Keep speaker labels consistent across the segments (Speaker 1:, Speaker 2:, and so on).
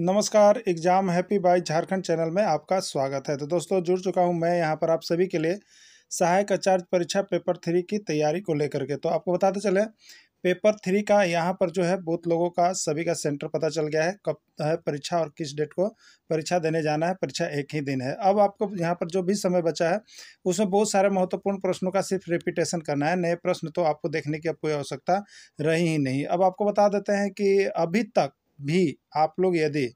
Speaker 1: नमस्कार exam happy by Jharkhand channel में आपका स्वागत है तो दोस्तों जुड़ चुका हूं मैं यहां पर आप सभी के लिए सहायक आचार्य परीक्षा पेपर थ्री की तैयारी को लेकर के तो आपको बताते चले पेपर थ्री का यहाँ पर जो है बहुत लोगों का सभी का सेंटर पता चल गया है कब है परीक्षा और किस डेट को परीक्षा देने जाना है परीक्षा एक ही दिन है अब आपको यहाँ पर जो भी समय बचा है उसमें बहुत सारे महत्वपूर्ण प्रश्नों का सिर्फ रिपीटेशन करना है नए प्रश्न तो आपको देखने की अब कोई आवश्यकता रही ही नहीं अब आपको बता देते हैं कि अभी तक भी आप लोग यदि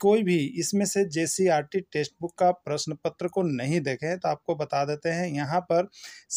Speaker 1: कोई भी इसमें से J C R T text book का प्रश्न पत्र को नहीं देखें तो आपको बता देते हैं यहाँ पर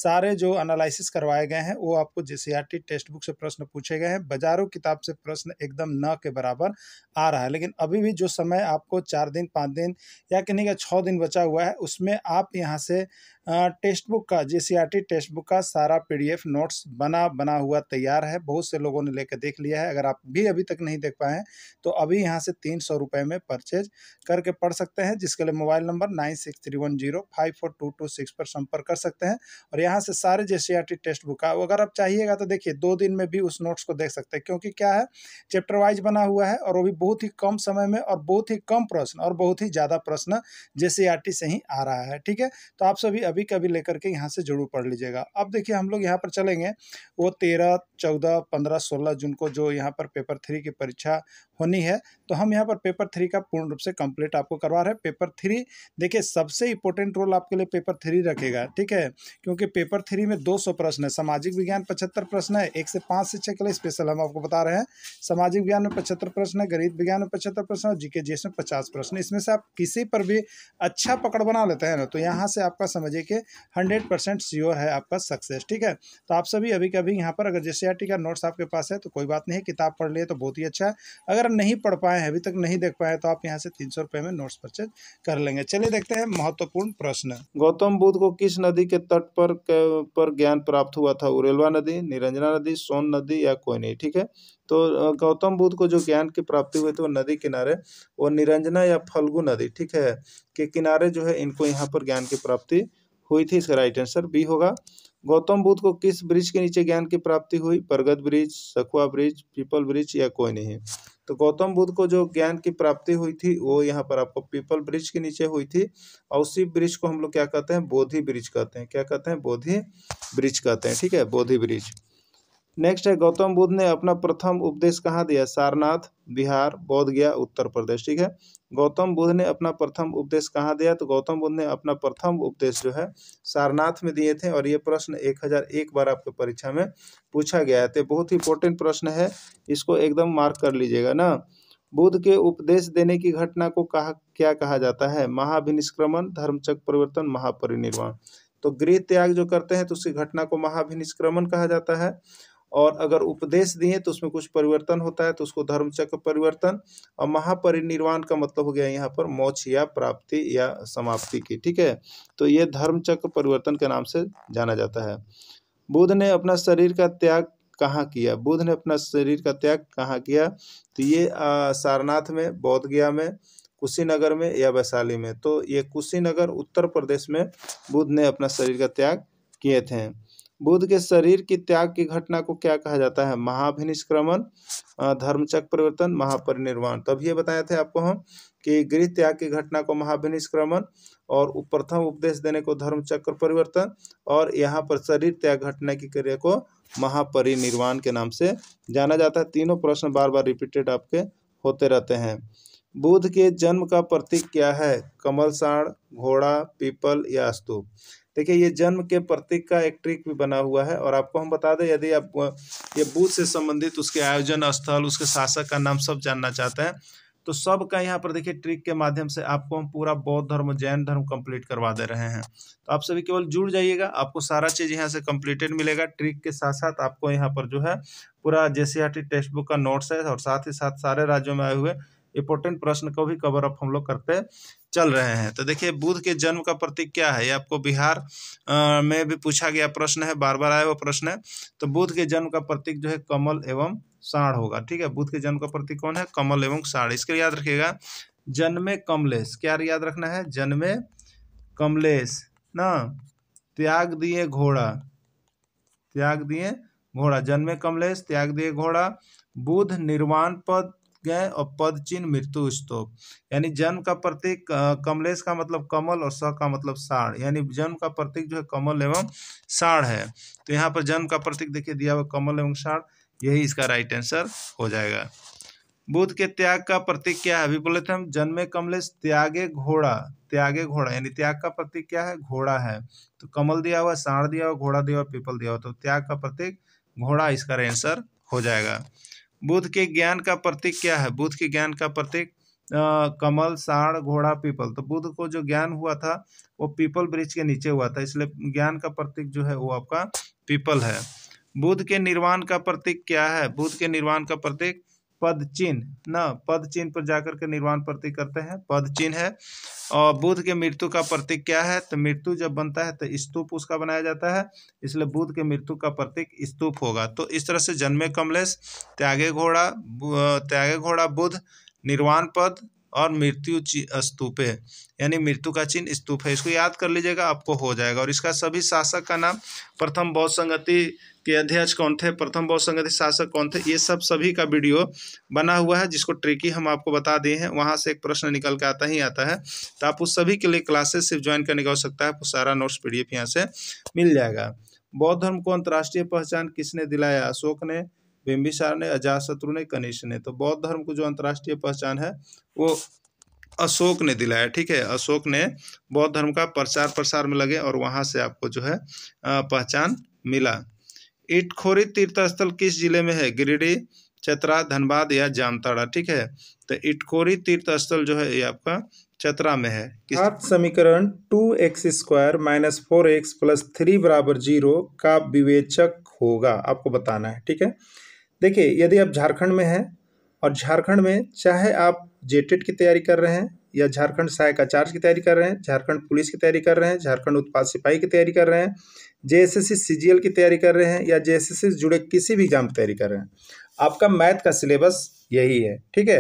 Speaker 1: सारे जो एनालिसिस करवाए गए हैं वो आपको J C R T text book से प्रश्न पूछे गए हैं बाजारों किताब से प्रश्न एकदम न के बराबर आ रहा है लेकिन अभी भी जो समय आपको चार दिन पाँच दिन या कहीं का छः दिन बचा हुआ है उसमें आप यहाँ से टेक्स्ट बुक का जे सी टेक्स्ट बुक का सारा पीडीएफ नोट्स बना बना हुआ तैयार है बहुत से लोगों ने लेकर देख लिया है अगर आप भी अभी तक नहीं देख पाए हैं तो अभी यहाँ से तीन सौ रुपये में परचेज करके पढ़ सकते हैं जिसके लिए mobile number nine six three one zero five four two two six पर संपर्क कर सकते हैं और यहाँ से सारे जे सी टेक्स्ट बुक का अगर आप चाहिएगा तो देखिए दो दिन में भी उस नोट्स को देख सकते हैं क्योंकि क्या है चैप्टर वाइज बना हुआ है और वो भी बहुत ही कम समय में और बहुत ही कम प्रश्न और बहुत ही ज़्यादा प्रश्न जे से ही आ रहा है ठीक है तो आप सभी कभी कभी लेकर के यहाँ से ज़रूर पढ़ लीजिएगा अब देखिए हम लोग यहाँ पर चलेंगे वो तेरह चौदह पंद्रह सोलह जून को जो यहाँ पर पेपर थ्री की परीक्षा होनी है तो हम यहाँ पर पेपर थ्री का पूर्ण रूप से कंप्लीट आपको करवा रहे हैं पेपर थ्री देखिए सबसे इंपॉर्टेंट रोल आपके लिए पेपर थ्री रखेगा ठीक है क्योंकि पेपर थ्री में 200 प्रश्न है सामाजिक विज्ञान पचहत्तर प्रश्न है एक से पाँच छः के लिए स्पेशल हम आपको बता रहे हैं सामाजिक विज्ञान में पचहत्तर प्रश्न है गरीब विज्ञान में पचहत्तर प्रश्न और जीके जी में पचास प्रश्न इसमें से आप किसी पर भी अच्छा पकड़ बना लेते हैं ना तो यहाँ से आपका समझिए कि हंड्रेड परसेंट है आपका सक्सेस ठीक है तो आप सभी अभी कभी यहाँ पर अगर जे का नोट्स आपके पास है तो कोई बात नहीं किताब पढ़ लिए तो बहुत ही अच्छा है अगर अगर नहीं पढ़ पाए हैं अभी तक नहीं देख पाए तो आप यहाँ से तीन सौ में नोट्स परचेज कर लेंगे चलिए देखते हैं महत्वपूर्ण प्रश्न गौतम बुद्ध को किस नदी के तट पर पर ज्ञान प्राप्त हुआ था उरेलवा नदी निरंजना नदी सोन नदी या कोई नहीं ठीक है तो गौतम बुद्ध को जो ज्ञान की प्राप्ति हुई थी वो नदी किनारे वो निरंजना या फल्गु नदी ठीक है के किनारे जो है इनको यहाँ पर ज्ञान की प्राप्ति हुई थी इसका राइट आंसर बी होगा गौतम बुद्ध को किस ब्रिज के नीचे ज्ञान की प्राप्ति हुई परगत ब्रिज सखुआ ब्रिज पीपल ब्रिज या कोई नहीं तो गौतम बुद्ध को जो ज्ञान की प्राप्ति हुई थी वो यहाँ पर आपको पीपल ब्रिज के नीचे हुई थी और उसी ब्रिज को हम लोग क्या कहते हैं बोधि ब्रिज कहते हैं क्या कहते हैं बोधि ब्रिज कहते हैं ठीक है बोधि ब्रिज नेक्स्ट है गौतम बुद्ध ने अपना प्रथम उपदेश कहाँ दिया सारनाथ बिहार बौद्ध गया उत्तर प्रदेश ठीक है गौतम बुद्ध ने अपना प्रथम उपदेश कहाँ दिया तो गौतम बुद्ध ने अपना प्रथम उपदेश जो है सारनाथ में दिए थे और ये प्रश्न 1001 बार आपके परीक्षा में पूछा गया है तो बहुत ही इंपॉर्टेंट प्रश्न है इसको एकदम मार्क कर लीजिएगा ना बुद्ध के उपदेश देने की घटना को कहा क्या कहा जाता है महाभिनिष्क्रमण धर्मचक परिवर्तन महापरिनिर्वाण तो गृह त्याग जो करते हैं तो उसी घटना को महाभिनिष्क्रमण कहा जाता है और अगर उपदेश दिए तो उसमें कुछ परिवर्तन होता है तो उसको धर्मचक्र परिवर्तन और महापरिनिर्वाण का मतलब हो गया यहाँ पर मोक्ष या प्राप्ति या समाप्ति की ठीक है तो ये धर्मचक्र परिवर्तन के नाम से जाना जाता है बुद्ध ने अपना शरीर का त्याग कहाँ किया बुद्ध ने अपना शरीर का त्याग कहाँ किया तो ये सारनाथ में बौद्ध गया में कुशीनगर में या वैशाली में तो ये कुशीनगर उत्तर प्रदेश में बुद्ध ने अपना शरीर का त्याग किए थे बुद्ध के शरीर की त्याग की घटना को क्या कहा जाता है महाभिनिष्क्रमण धर्मचक परिवर्तन महापरिनिर्वाण तब ये बताया थे आपको हम कि गृह त्याग की घटना को महाभिनिष्क्रमण और प्रथम उपदेश देने को धर्म चक्र परिवर्तन और यहाँ पर शरीर त्याग घटना की क्रिया को महापरिनिर्वाण के नाम से जाना जाता है तीनों प्रश्न बार बार रिपीटेड आपके होते रहते हैं बुद्ध के जन्म का प्रतीक क्या है कमल साण घोड़ा पीपल या स्तूप देखिए ये जन्म के प्रतीक का एक ट्रिक भी बना हुआ है और आपको हम बता दें यदि आप ये बूथ से संबंधित उसके आयोजन स्थल उसके शासक का नाम सब जानना चाहते हैं तो सब का यहाँ पर देखिए ट्रिक के माध्यम से आपको हम पूरा बौद्ध धर्म जैन धर्म कंप्लीट करवा दे रहे हैं तो आप सभी केवल जुड़ जाइएगा आपको सारा चीज़ यहाँ से कंप्लीटेड मिलेगा ट्रिक के साथ साथ आपको यहाँ पर जो है पूरा जे टेक्स्ट बुक का नोट्स है और साथ ही साथ सारे राज्यों में आए हुए इंपॉर्टेंट प्रश्न को भी कवर अप हम लोग करते चल रहे हैं तो देखिए बुध के जन्म का प्रतीक क्या है ये आपको बिहार आ, में भी पूछा गया प्रश्न है बार बार आया हुआ प्रश्न है तो बुध के जन्म का प्रतीक जो है कमल एवं साढ़ होगा ठीक है बुध के जन्म का प्रतीक कौन है कमल एवं साढ़ इसके याद रखिएगा जन्मे कमलेश क्या याद रखना है जन्मे कमलेश न त्याग दिए घोड़ा त्याग दिए घोड़ा जन्मे कमलेश त्याग दिए घोड़ा बुध निर्वाण पद गए और पद चिन्ह मृत्यु स्तूप यानी जन्म का प्रतीक कमलेश का मतलब कमल और स का मतलब साढ़ यानी जन्म का प्रतीक जो है कमल एवं साढ़ है तो यहाँ पर जन्म का प्रतीक देखिए दिया हुआ कमल एवं साढ़ यही इसका राइट आंसर हो जाएगा बुद्ध के त्याग का प्रतीक क्या है अभी बोले थे हम जन्मे कमलेश त्यागे घोड़ा त्यागे घोड़ा यानी त्याग का प्रतीक क्या है घोड़ा है तो कमल दिया हुआ साढ़ दिया हुआ घोड़ा दिया हुआ पीपल दिया हुआ तो त्याग का प्रतीक घोड़ा इसका आंसर हो जाएगा बुद्ध के ज्ञान का प्रतीक क्या है बुद्ध के ज्ञान का प्रतीक कमल साढ़ घोड़ा पीपल तो बुद्ध को जो ज्ञान हुआ था वो पीपल ब्रिज के नीचे हुआ था इसलिए ज्ञान का प्रतीक जो है वो आपका पीपल है बुद्ध के निर्वाण का प्रतीक क्या है बुद्ध के निर्वाण का प्रतीक पद चिन्ह न पद चिन्ह पर जाकर के निर्वाण प्रतीक करते हैं पद चिन्ह है और बुध के मृत्यु का प्रतीक क्या है तो मृत्यु जब बनता है तो स्तूप उसका बनाया जाता है इसलिए बुद्ध के मृत्यु का प्रतीक स्तूप होगा तो इस तरह से जन्मे कमलेश त्यागे घोड़ा त्यागे घोड़ा बुध निर्वाण पद और मृत्यु स्तूप है यानी मृत्यु का चिन्ह स्तूप है इसको याद कर लीजिएगा आपको हो जाएगा और इसका सभी शासक का नाम प्रथम बौद्ध संगति के अध्यक्ष कौन थे प्रथम बौद्ध संघ शासक कौन थे ये सब सभी का वीडियो बना हुआ है जिसको ट्रिकी हम आपको बता दिए हैं वहाँ से एक प्रश्न निकल के आता ही आता है तो आप उस सभी के लिए क्लासेस सिर्फ ज्वाइन करने का हो सकता है आपको सारा नोट्स पी डी से मिल जाएगा बौद्ध धर्म को अंतर्राष्ट्रीय पहचान किसने दिलाया अशोक ने बिम्बिसार ने अजातशत्रु ने कनिष ने तो बौद्ध धर्म को जो अंतर्राष्ट्रीय पहचान है वो अशोक ने दिलाया ठीक है अशोक ने बौद्ध धर्म का प्रचार प्रसार में लगे और वहाँ से आपको जो है पहचान मिला इटखोरी तीर्थस्थल किस जिले में है गिरिडीह चतरा धनबाद या जामताड़ा ठीक है तो इटखोरी तीर्थस्थल जो है ये आपका चतरा में है सात समीकरण two X square minus four X plus three बराबर जीरो का विवेचक होगा आपको बताना है ठीक है देखिए यदि आप झारखंड में हैं और झारखंड में चाहे आप जेटेड की तैयारी कर रहे हैं या झारखंड सहायक आचार्य की तैयारी कर रहे हैं झारखंड पुलिस की तैयारी कर रहे हैं झारखंड उत्पाद सिपाही की तैयारी कर रहे हैं जे सीजीएल की तैयारी कर रहे हैं या जे से जुड़े किसी भी एग्ज़ाम की तैयारी कर रहे हैं आपका मैथ का सिलेबस यही है ठीक है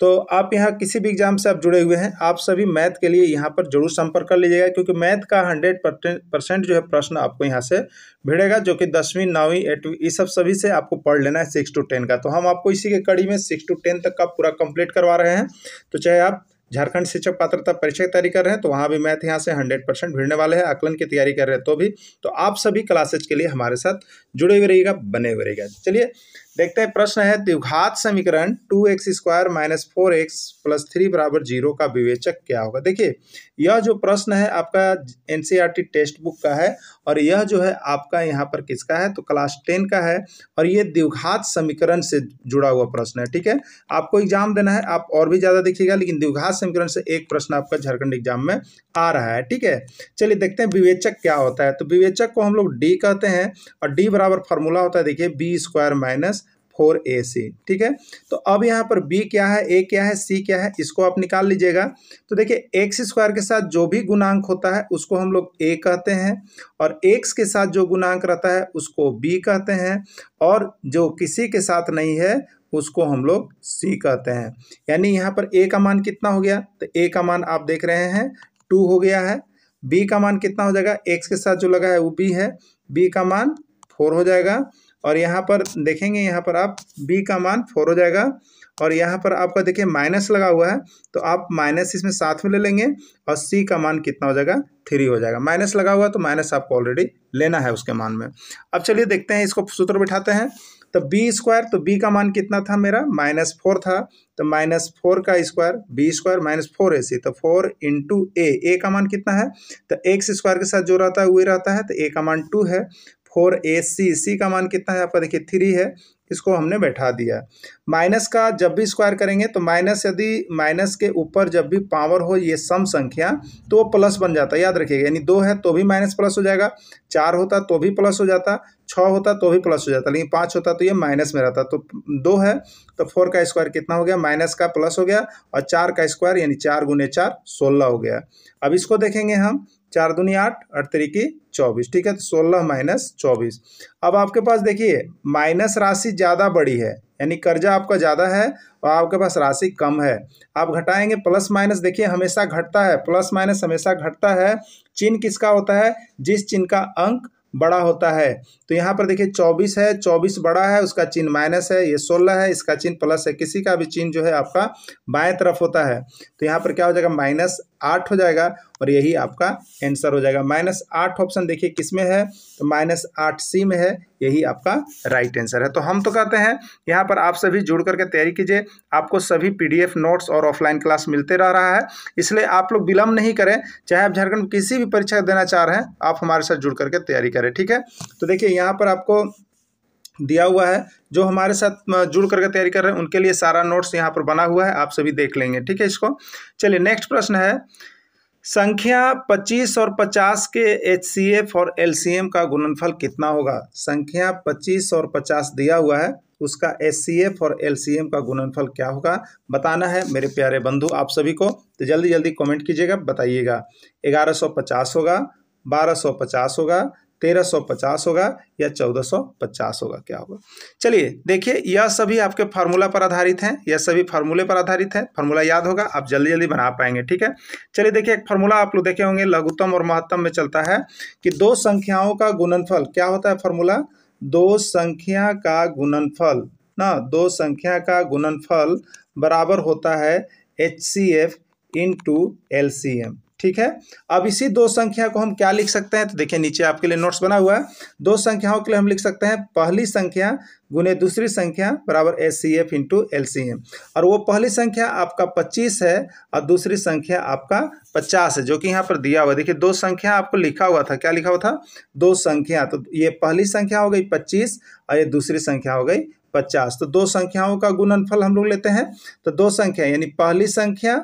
Speaker 1: तो आप यहाँ किसी भी एग्ज़ाम से आप जुड़े हुए हैं आप सभी मैथ के लिए यहाँ पर जरूर संपर्क कर लीजिएगा क्योंकि मैथ का हंड्रेड परसेंट जो है प्रश्न आपको यहाँ से भिड़ेगा जो कि दसवीं नौवीं एटवीं ये सब सभी से आपको पढ़ लेना है सिक्स टू टेन का तो हम आपको इसी के कड़ी में सिक्स टू टेन तक का पूरा कंप्लीट करवा रहे हैं तो चाहे आप झारखंड शिक्षक पात्रता परीक्षा की तैयारी कर रहे हैं तो वहाँ भी मैथ यहाँ से हंड्रेड परसेंट भिड़ने वाले हैं आकलन की तैयारी कर रहे हैं तो भी तो आप सभी क्लासेज के लिए हमारे साथ जुड़े हुए रहिएगा बने हुए रहिएगा चलिए देखते हैं प्रश्न है द्विघात समीकरण two X square minus four X plus three बराबर जीरो का विवेचक क्या होगा देखिए यह जो प्रश्न है आपका एन टेक्स्ट बुक का है और यह जो है आपका यहाँ पर किसका है तो क्लास टेन का है और ये द्विघात समीकरण से जुड़ा हुआ प्रश्न है ठीक है आपको एग्जाम देना है आप और भी ज़्यादा देखिएगा लेकिन द्विघात समीकरण से एक प्रश्न आपका झारखंड एग्जाम में आ रहा है ठीक है चलिए देखते हैं विवेचक क्या होता है तो विवेचक को हम लोग डी कहते हैं और डी बराबर फार्मूला होता है देखिए B square minus four A C ठीक है तो अब यहाँ पर बी क्या है ए क्या है सी क्या है इसको आप निकाल लीजिएगा तो देखिए एक्स स्क्वायर के साथ जो भी गुणांक होता है उसको हम लोग ए कहते हैं और एक्स के साथ जो गुणांक रहता है उसको बी कहते हैं और जो किसी के साथ नहीं है उसको हम लोग सी कहते हैं यानी यहाँ पर ए का मान कितना हो गया तो ए का मान आप देख रहे हैं टू हो गया है बी का मान कितना हो जाएगा एक्स के साथ जो लगा है वो बी है बी का मान फोर हो जाएगा और यहाँ पर देखेंगे यहाँ पर आप बी का मान फोर हो जाएगा और यहाँ पर आपका देखिए माइनस लगा हुआ है तो आप माइनस इसमें साथ में ले लेंगे और सी का मान कितना हो जाएगा थ्री हो जाएगा माइनस लगा हुआ तो माइनस आपको ऑलरेडी लेना है उसके मान में अब चलिए देखते हैं इसको सूत्र बिठाते हैं तो बी स्क्वायर तो बी का मान कितना था मेरा माइनस फोर था तो माइनस फोर का square B square minus four A C तो फोर इंटू ए ए का मान कितना है तो एक्स स्क्वायर के साथ जो रहता है वही रहता है तो ए का मान टू है फोर ए सी सी का मान कितना है आपका देखिए थ्री है इसको हमने बैठा दिया माइनस का जब भी स्क्वायर करेंगे तो माइनस यदि माइनस के ऊपर जब भी पावर हो ये सम संख्या तो वो प्लस बन जाता है याद रखिएगा यानी दो है तो भी माइनस प्लस हो जाएगा चार होता तो भी प्लस हो जाता छः होता तो भी प्लस हो जाता लेकिन पाँच होता तो ये माइनस में रहता तो दो है तो फोर का स्क्वायर कितना हो गया माइनस का प्लस हो गया और चार का स्क्वायर यानी चार गुने चार सोलह हो गया अब इसको देखेंगे हम चार दुनिया आठ आठ तरीके चौबीस ठीक है तो सोलह माइनस चौबीस अब आपके पास देखिए माइनस राशि ज़्यादा बड़ी है यानी कर्जा आपका ज़्यादा है और आपके पास राशि कम है आप घटाएंगे प्लस माइनस देखिए हमेशा घटता है प्लस माइनस हमेशा घटता है चिन्ह किसका होता है जिस चिन्ह का अंक बड़ा होता है तो यहाँ पर देखिए चौबीस है चौबीस बड़ा है उसका चिन्ह माइनस है ये सोलह है इसका चिन्ह प्लस है किसी का भी चिन्ह जो है आपका बाएं तरफ होता है तो यहाँ पर क्या हो जाएगा माइनस आठ हो जाएगा और यही आपका आंसर हो जाएगा माइनस आठ ऑप्शन देखिए किस में है तो माइनस आठ सी में है यही आपका राइट आंसर है तो हम तो कहते हैं यहाँ पर आप सभी जुड़ करके तैयारी कीजिए आपको सभी पीडीएफ नोट्स और ऑफलाइन क्लास मिलते रह रहा है इसलिए आप लोग विलंब नहीं करें चाहे आप झारखंड किसी भी परीक्षा देना चाह रहे हैं आप हमारे साथ जुड़ करके तैयारी करें ठीक है तो देखिए यहाँ पर आपको दिया हुआ है जो हमारे साथ जुड़ करके तैयारी कर रहे हैं उनके लिए सारा नोट्स यहाँ पर बना हुआ है आप सभी देख लेंगे ठीक है इसको चलिए नेक्स्ट प्रश्न है संख्या 25 और 50 के एच और एल का गुणनफल कितना होगा संख्या 25 और 50 दिया हुआ है उसका एच और एल का गुणनफल क्या होगा बताना है मेरे प्यारे बंधु आप सभी को तो जल्दी जल्दी कमेंट कीजिएगा बताइएगा 1150 होगा 1250 होगा तेरह सौ पचास होगा या चौदह सौ पचास होगा क्या होगा चलिए देखिए यह सभी आपके फार्मूला पर आधारित हैं यह सभी फार्मूले पर आधारित है फार्मूला याद होगा आप जल्दी जल्दी बना पाएंगे ठीक है चलिए देखिए एक फार्मूला आप लोग देखे होंगे लघुत्तम और महत्तम में चलता है कि दो संख्याओं का गुणनफल क्या होता है फार्मूला दो संख्या का गुणनफल ना दो संख्या का गुणनफल बराबर होता है H C F into L C M ठीक है अब इसी दो संख्या को हम क्या लिख सकते हैं तो देखिए नीचे आपके लिए नोट्स बना हुआ है दो संख्याओं के लिए हम लिख सकते हैं पहली संख्या गुने दूसरी संख्या बराबर S C F into L C M और वो पहली संख्या आपका पच्चीस है और दूसरी संख्या आपका पचास है जो कि यहाँ पर दिया हुआ देखिए दो संख्या आपको लिखा हुआ था क्या लिखा हुआ था दो संख्या तो ये पहली संख्या हो गई पच्चीस और ये दूसरी संख्या हो गई पचास तो दो संख्याओं का गुणनफल हम लोग लेते हैं तो दो संख्या यानी पहली संख्या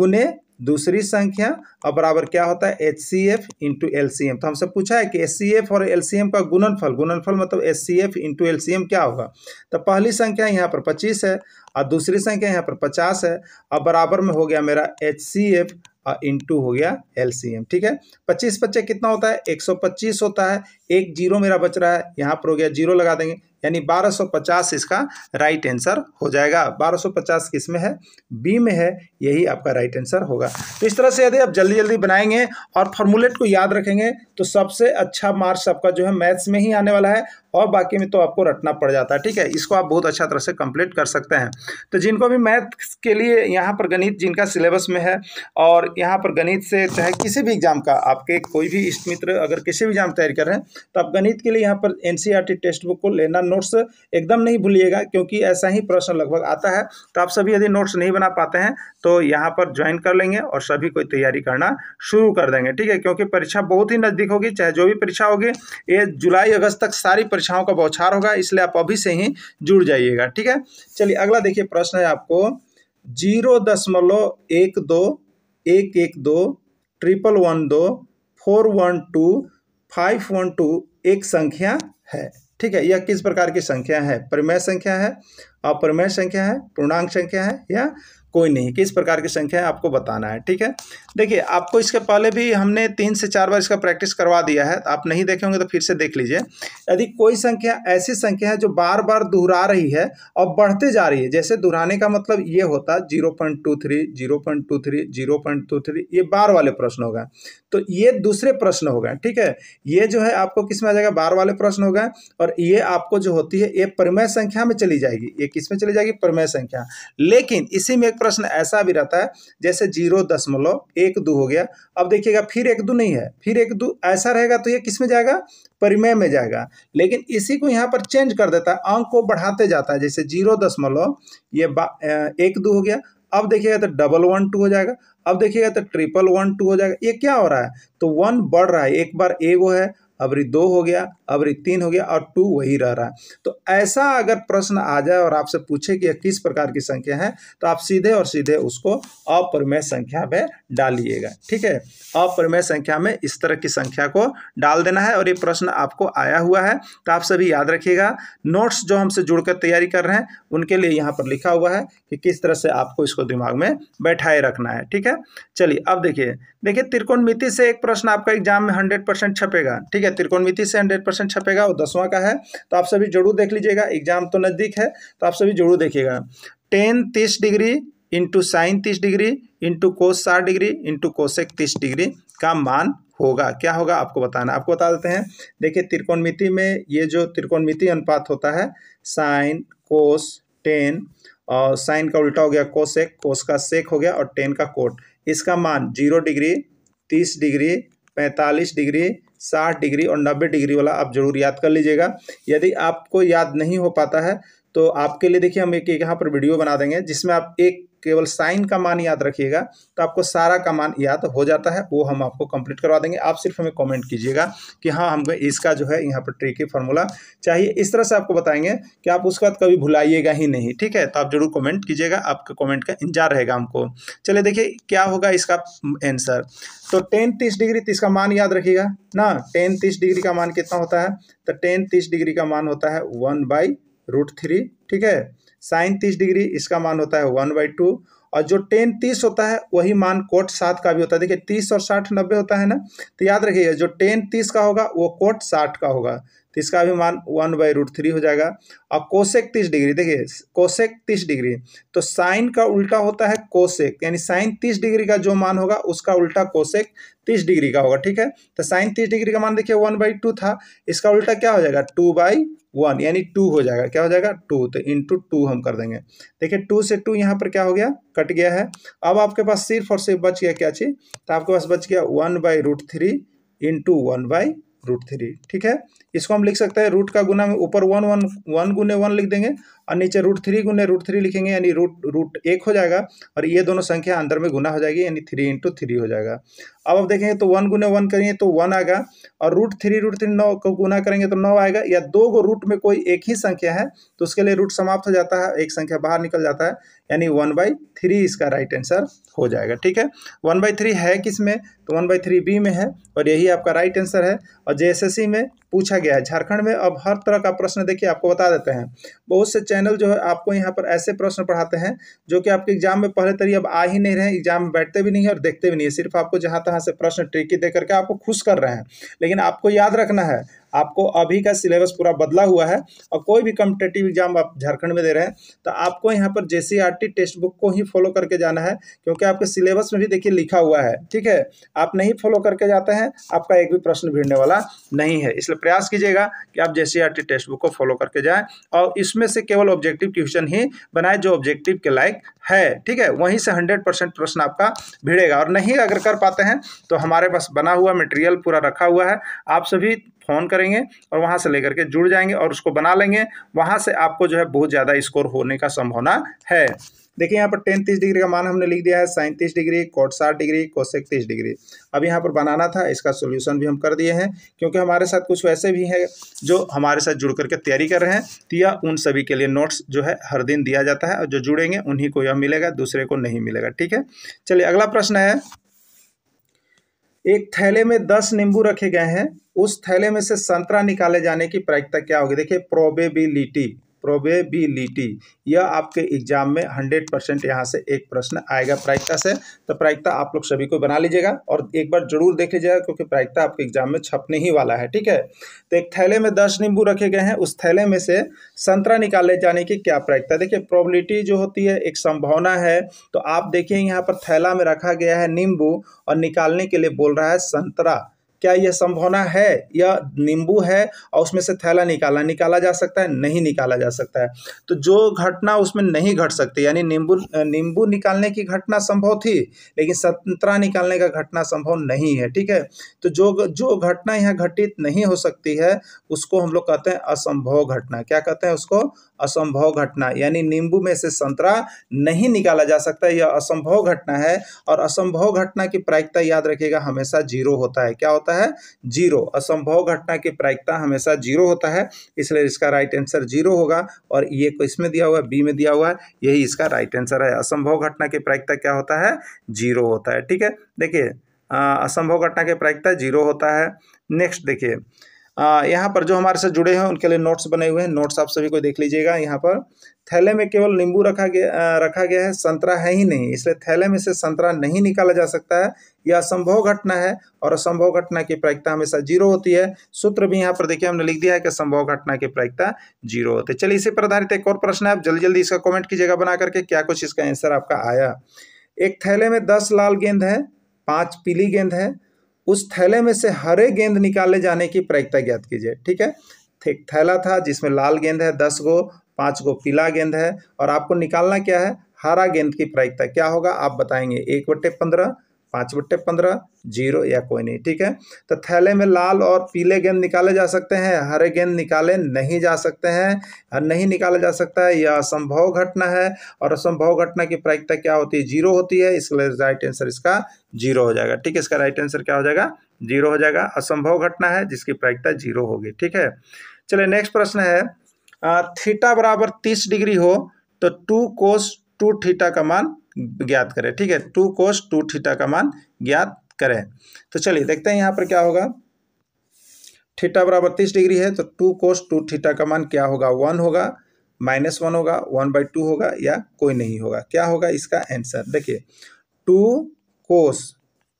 Speaker 1: गुने दूसरी संख्या और बराबर क्या होता है H C F into L C M तो हमसे पूछा है कि एच सी एफ और एल सी एम का गुणनफल गुणनफल मतलब H C F into L C M क्या होगा तो पहली संख्या यहाँ पर पच्चीस है और दूसरी संख्या यहाँ पर पचास है और बराबर में हो गया मेरा एच सी एफ इंटू हो गया एल सी एम ठीक है पच्चीस पच्चे कितना होता है एक सौ पच्चीस होता है एक जीरो मेरा बच रहा है यहाँ पर हो गया जीरो लगा देंगे यानी 1250 इसका राइट आंसर हो जाएगा 1250 किस में है बी में है यही आपका राइट आंसर होगा तो इस तरह से यदि आप जल्दी जल्दी बनाएंगे और फॉर्मुलेट को याद रखेंगे तो सबसे अच्छा मार्क्स आपका जो है मैथ्स में ही आने वाला है और बाकी में तो आपको रटना पड़ जाता है ठीक है इसको आप बहुत अच्छा तरह से कंप्लीट कर सकते हैं तो जिनको भी मैथ्स के लिए यहाँ पर गणित जिनका सिलेबस में है और यहाँ पर गणित से चाहे किसी भी एग्ज़ाम का आपके कोई भी इष्ट मित्र अगर किसी भी एग्ज़ाम तैयारी कर रहे हैं तो आप गणित के लिए यहाँ पर एनसीईआरटी टेक्स्ट बुक को लेना नोट्स एकदम नहीं भूलिएगा क्योंकि ऐसा ही प्रश्न लगभग आता है तो आप सभी यदि नोट्स नहीं बना पाते हैं तो यहाँ पर ज्वाइन कर लेंगे और सभी कोई तैयारी करना शुरू कर देंगे ठीक है क्योंकि परीक्षा बहुत ही नज़दीक होगी चाहे जो भी परीक्षा होगी ये जुलाई अगस्त तक सारी परीक्षाओं का बौछार होगा इसलिए आप अभी से ही जुड़ जाइएगा ठीक है चलिए अगला देखिए प्रश्न है आपको जीरो दशमलव एक दो एक एक दो ट्रिपल वन दो four one two five one two एक संख्या है ठीक है यह किस प्रकार की संख्या है परिमेय संख्या है अपरिमेय संख्या है पूर्णांक संख्या है या कोई नहीं किस प्रकार की संख्या है आपको बताना है ठीक है देखिए आपको इसके पहले भी हमने तीन से चार बार इसका प्रैक्टिस करवा दिया है आप नहीं देखे होंगे तो फिर से देख लीजिए यदि कोई संख्या ऐसी संख्या है जो बार बार दोहरा रही है और बढ़ते जा रही है जैसे दोहराने का मतलब ये होता है जीरो पॉइंट टू ये बार वाले प्रश्न हो गए तो ये दूसरे प्रश्न हो गए ठीक है ये जो है आपको किस में आ जाएगा बार वाले प्रश्न हो गए और ये आपको जो होती है ये परिमेय संख्या में चली जाएगी ये किस में चली जाएगी परिमेय संख्या लेकिन इसी में एक प्रश्न ऐसा भी रहता है जैसे जीरो दशमलव एक दो हो गया अब देखिएगा फिर एक दो नहीं है फिर एक दो ऐसा रहेगा तो ये किस में जाएगा परिमेय में जाएगा लेकिन इसी को यहाँ पर चेंज कर देता है अंक को बढ़ाते जाता है जैसे जीरो दशमलव ये एक दो हो गया अब देखिएगा तो डबल वन टू हो जाएगा अब देखिएगा तो ट्रिपल वन टू हो जाएगा ये क्या हो रहा है तो वन बढ़ रहा है एक बार ए वो है अवरी दो हो गया अवरी तीन हो गया और टू वही रह रहा है तो ऐसा अगर प्रश्न आ जाए और आपसे पूछे कि यह किस प्रकार की संख्या है तो आप सीधे और सीधे उसको अप्रमेय संख्या में डालिएगा ठीक है अप्रमेय संख्या में इस तरह की संख्या को डाल देना है और ये प्रश्न आपको आया हुआ है तो आप सभी याद रखिएगा नोट्स जो हमसे जुड़कर तैयारी कर रहे हैं उनके लिए यहाँ पर लिखा हुआ है कि किस तरह से आपको इसको दिमाग में बैठाए रखना है ठीक है चलिए अब देखिए देखिए त्रिकोण से एक प्रश्न आपका एग्जाम में हंड्रेड परसेंट छपेगा ठीक है है त्रिकोणमिति से हंड्रेड परसेंट छपेगा और दसवां का है तो आप सभी जरूर देख लीजिएगा एग्जाम तो नज़दीक है तो आप सभी जरूर देखिएगा टेन तीस डिग्री इंटू साइन तीस डिग्री इंटू कोस साठ डिग्री इंटू कोसेक तीस डिग्री का मान होगा क्या होगा आपको बताना आपको बता देते हैं देखिए त्रिकोणमिति में ये जो त्रिकोणमिति अनुपात होता है साइन कोस टेन और साइन का उल्टा हो गया कोसेक कोस का सेक हो गया और टेन का कोट इसका मान जीरो डिग्री तीस डिग्री पैंतालीस डिग्री साठ डिग्री और नब्बे डिग्री वाला आप जरूर याद कर लीजिएगा यदि आपको याद नहीं हो पाता है तो आपके लिए देखिए हम एक यहाँ पर वीडियो बना देंगे जिसमें आप एक केवल साइन का मान याद रखिएगा तो आपको सारा का मान याद हो जाता है वो हम आपको कंप्लीट करवा देंगे आप सिर्फ हमें कमेंट कीजिएगा कि हाँ हमको इसका जो है यहाँ पर ट्रिकी फार्मूला चाहिए इस तरह से आपको बताएंगे कि आप उसके बाद कभी भुलाइएगा ही नहीं ठीक है तो आप जरूर कमेंट कीजिएगा आपका कमेंट का इंतजार रहेगा हमको चलिए देखिए क्या होगा इसका एंसर तो टेन तीस डिग्री तो इसका मान याद रखिएगा ना टेन तीस डिग्री का मान कितना होता है तो टेन तीस डिग्री का मान होता है वन बाई रूट थ्री ठीक है साइन तीस डिग्री इसका मान होता है वन बाई टू और जो टेन तीस होता है वही मान कोट सात का भी होता है देखिए तीस और साठ नब्बे होता है ना तो याद रखिए जो टेन तीस का होगा वो कोट साठ का होगा तो इसका भी मान वन बाई रूट थ्री हो जाएगा और कोसेक तीस डिग्री देखिए कोसेक तीस डिग्री तो साइन का उल्टा होता है कोसेक यानी साइन तीस डिग्री का जो मान होगा उसका उल्टा कोसेक तीस डिग्री का होगा ठीक है तो साइन तीस डिग्री का मान देखिए वन बाई टू था इसका उल्टा क्या हो जाएगा टू बाई वन यानी टू हो जाएगा क्या हो जाएगा टू तो इंटू टू हम कर देंगे देखिए टू से टू यहाँ पर क्या हो गया कट गया है अब आपके पास सिर्फ और सिर्फ बच गया क्या चीज़ तो आपके पास बच गया one by root three into one by root three ठीक है इसको हम लिख सकते हैं रूट का गुना में ऊपर वन वन वन गुने वन लिख देंगे और नीचे रूट थ्री गुने रूट थ्री लिखेंगे यानी रूट रूट एक हो जाएगा और ये दोनों संख्या अंदर में गुना हो जाएगी यानी थ्री इंटू थ्री हो जाएगा अब आप देखेंगे तो वन गुने वन करेंगे तो वन आएगा और रूट थ्री रूट थ्री नौ को गुना करेंगे तो नौ आएगा या दो को रूट में कोई एक ही संख्या है तो उसके लिए रूट समाप्त हो जाता है एक संख्या बाहर निकल जाता है यानी वन बाई थ्री इसका राइट आंसर हो जाएगा ठीक है वन बाई थ्री है किस में तो वन बाई थ्री बी में है और यही आपका राइट आंसर है और जे में पूछा गया है झारखंड में अब हर तरह का प्रश्न देखिए आपको बता देते हैं बहुत से चैनल जो है आपको यहाँ पर ऐसे प्रश्न पढ़ाते हैं जो कि आपके एग्जाम में पहले तरी अब आ ही नहीं रहे एग्जाम में बैठते भी नहीं है और देखते भी नहीं है सिर्फ आपको जहाँ तहाँ से प्रश्न ट्रिकी दे करके आपको खुश कर रहे हैं लेकिन आपको याद रखना है आपको अभी का सिलेबस पूरा बदला हुआ है और कोई भी कम्पिटेटिव एग्जाम आप झारखंड में दे रहे हैं तो आपको यहाँ पर जे टेक्स्ट बुक को ही फॉलो करके जाना है क्योंकि आपके सिलेबस में भी देखिए लिखा हुआ है ठीक है आप नहीं फॉलो करके जाते हैं आपका एक भी प्रश्न भिड़ने वाला नहीं है इसलिए प्रयास कीजिएगा कि आप जे टेक्स्ट बुक को फॉलो करके जाएँ और इसमें से केवल ऑब्जेक्टिव क्वेश्चन ही बनाए जो ऑब्जेक्टिव के लायक है ठीक है वहीं से हंड्रेड परसेंट प्रश्न आपका भिड़ेगा और नहीं अगर कर पाते हैं तो हमारे पास बना हुआ मटेरियल पूरा रखा हुआ है आप सभी फ़ोन कर करेंगे और वहाँ से लेकर के जुड़ जाएंगे और उसको बना लेंगे वहाँ से आपको जो है बहुत ज़्यादा स्कोर होने का संभावना है देखिए यहाँ पर टेन तीस डिग्री का मान हमने लिख दिया है साइन डिग्री कोट साठ डिग्री कोसेक तीस डिग्री अब यहाँ पर बनाना था इसका सोल्यूशन भी हम कर दिए हैं क्योंकि हमारे साथ कुछ वैसे भी हैं जो हमारे साथ जुड़ करके तैयारी कर रहे हैं तो यह उन सभी के लिए नोट्स जो है हर दिन दिया जाता है और जो जुड़ेंगे उन्हीं को यह मिलेगा दूसरे को नहीं मिलेगा ठीक है चलिए अगला प्रश्न है एक थैले में दस नींबू रखे गए हैं उस थैले में से संतरा निकाले जाने की प्रायिकता क्या होगी देखिए प्रोबेबिलिटी प्रोबेबिलिटी यह आपके एग्जाम में हंड्रेड परसेंट यहाँ से एक प्रश्न आएगा प्रायिकता से तो प्रायिकता आप लोग सभी को बना लीजिएगा और एक बार जरूर देख लीजिएगा क्योंकि प्रायिकता आपके एग्जाम में छपने ही वाला है ठीक है तो एक थैले में दस नींबू रखे गए हैं उस थैले में से संतरा निकाले जाने की क्या प्रायिकता देखिए प्रोबिलिटी जो होती है एक संभावना है तो आप देखिए यहाँ पर थैला में रखा गया है नींबू और निकालने के लिए बोल रहा है संतरा क्या यह संभावना है यह नींबू है और उसमें से थैला निकाला निकाला जा सकता है नहीं निकाला जा सकता है तो जो घटना उसमें नहीं घट सकती यानी नींबू नींबू निकालने की घटना संभव थी लेकिन संतरा निकालने का घटना संभव नहीं है ठीक है तो जो जो घटना यहाँ घटित नहीं हो सकती है उसको हम लोग कहते हैं असंभव घटना क्या कहते हैं उसको असंभव घटना यानी नींबू में से संतरा नहीं निकाला जा सकता यह असंभव घटना है और असंभव घटना की प्रायिकता याद रखिएगा हमेशा जीरो होता है क्या होता होता है जीरो असंभव घटना की प्रायिकता हमेशा जीरो होता है इसलिए इसका राइट आंसर जीरो होगा और ये को इसमें दिया हुआ है बी में दिया हुआ है यही इसका राइट आंसर है असंभव घटना की प्रायिकता क्या होता है जीरो होता है ठीक है देखिए असंभव घटना की प्रायिकता जीरो होता है नेक्स्ट देखिए यहाँ पर जो हमारे साथ जुड़े हैं उनके लिए नोट्स बने हुए हैं नोट्स आप सभी को देख लीजिएगा यहाँ पर थैले में केवल नींबू रखा गया रखा गया है संतरा है ही नहीं इसलिए थैले में से संतरा नहीं निकाला जा सकता है यह असंभव घटना है और असंभव घटना की प्रायिकता हमेशा जीरो होती है सूत्र भी यहाँ पर देखिए हमने लिख दिया है कि संभव घटना की प्रायिकता जीरो होती है चलिए इसी पर आधारित एक और प्रश्न है आप जल्दी जल्दी इसका कॉमेंट कीजिएगा बना करके क्या कुछ इसका आंसर आपका आया एक थैले में दस लाल गेंद है पाँच पीली गेंद है उस थैले में से हरे गेंद निकाले जाने की प्रायिकता ज्ञात कीजिए ठीक है एक थैला था जिसमें लाल गेंद है दस गो पाँच गो पीला गेंद है और आपको निकालना क्या है हरा गेंद की प्रायिकता क्या होगा आप बताएंगे एक बट्टे पंद्रह पाँच बट्टे पंद्रह जीरो या कोई नहीं ठीक है तो थैले में लाल और पीले गेंद निकाले जा सकते हैं हरे गेंद निकाले नहीं जा सकते हैं नहीं निकाला जा सकता है यह असंभव घटना है और असंभव घटना की प्रायिकता क्या होती है जीरो होती है इसलिए राइट आंसर इसका जीरो हो जाएगा ठीक है इसका राइट आंसर क्या हो जाएगा जीरो हो जाएगा असंभव घटना है जिसकी प्रायिकता जीरो होगी ठीक है चलिए नेक्स्ट प्रश्न है थीटा बराबर तीस डिग्री हो तो टू कोस टू थीटा का मान ज्ञात करें ठीक है टू कोस टू थीटा का मान ज्ञात करें तो चलिए देखते हैं यहाँ पर क्या होगा थीटा बराबर तीस डिग्री है तो टू कोस टू थीटा का मान क्या होगा वन होगा माइनस वन होगा वन बाई टू होगा या कोई नहीं होगा क्या होगा इसका आंसर देखिए टू कोस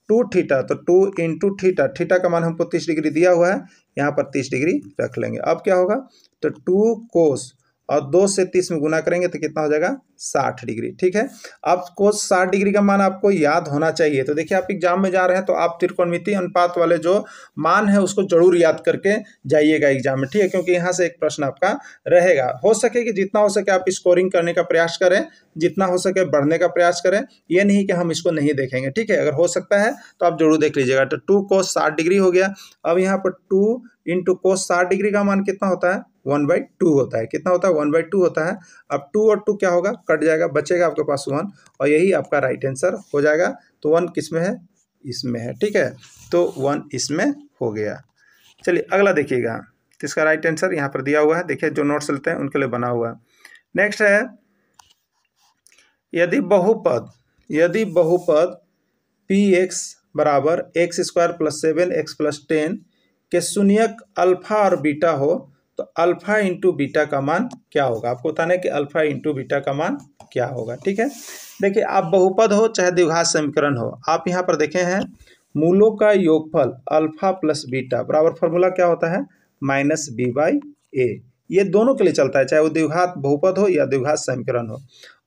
Speaker 1: टू थीटा तो टू इंटू थीटा थीटा का मान हमको तीस डिग्री दिया हुआ है यहाँ पर तीस डिग्री रख लेंगे अब क्या होगा तो टू कोस और दो से तीस में गुना करेंगे तो कितना हो जाएगा साठ डिग्री ठीक है आपको साठ डिग्री का मान आपको याद होना चाहिए तो देखिए आप एग्जाम में जा रहे हैं तो आप त्रिकोणमिति अनुपात वाले जो मान है उसको जरूर याद करके जाइएगा एग्जाम में ठीक है क्योंकि यहाँ से एक प्रश्न आपका रहेगा हो सके कि जितना हो सके आप स्कोरिंग करने का प्रयास करें जितना हो सके बढ़ने का प्रयास करें यह नहीं कि हम इसको नहीं देखेंगे ठीक है अगर हो सकता है तो आप जरूर देख लीजिएगा तो टू को साठ डिग्री हो गया अब यहाँ पर टू इंटू कोस साठ डिग्री का मान कितना होता है वन बाई टू होता है कितना होता है वन बाई टू होता है अब टू और टू क्या होगा कट जाएगा बचेगा आपके पास वन और यही आपका राइट आंसर हो जाएगा तो वन किस में है इसमें है ठीक है तो वन इसमें हो गया चलिए अगला देखिएगा तो इसका राइट आंसर यहाँ पर दिया हुआ है देखिए जो नोट्स लेते हैं उनके लिए बना हुआ है नेक्स्ट है यदि बहुपद यदि बहुपद पी एक्स बराबर X square plus seven X plus ten के शून्यक अल्फा और बीटा हो तो अल्फा इंटू बीटा का मान क्या होगा आपको बताना है कि अल्फा इंटू बीटा का मान क्या होगा ठीक है देखिए आप बहुपद हो चाहे द्विघात समीकरण हो आप यहाँ पर देखे हैं मूलों का योगफल अल्फा प्लस बीटा बराबर फॉर्मूला क्या होता है माइनस बी बाई ए ये दोनों के लिए चलता है चाहे वो द्विघात बहुपद हो या द्विघात समीकरण हो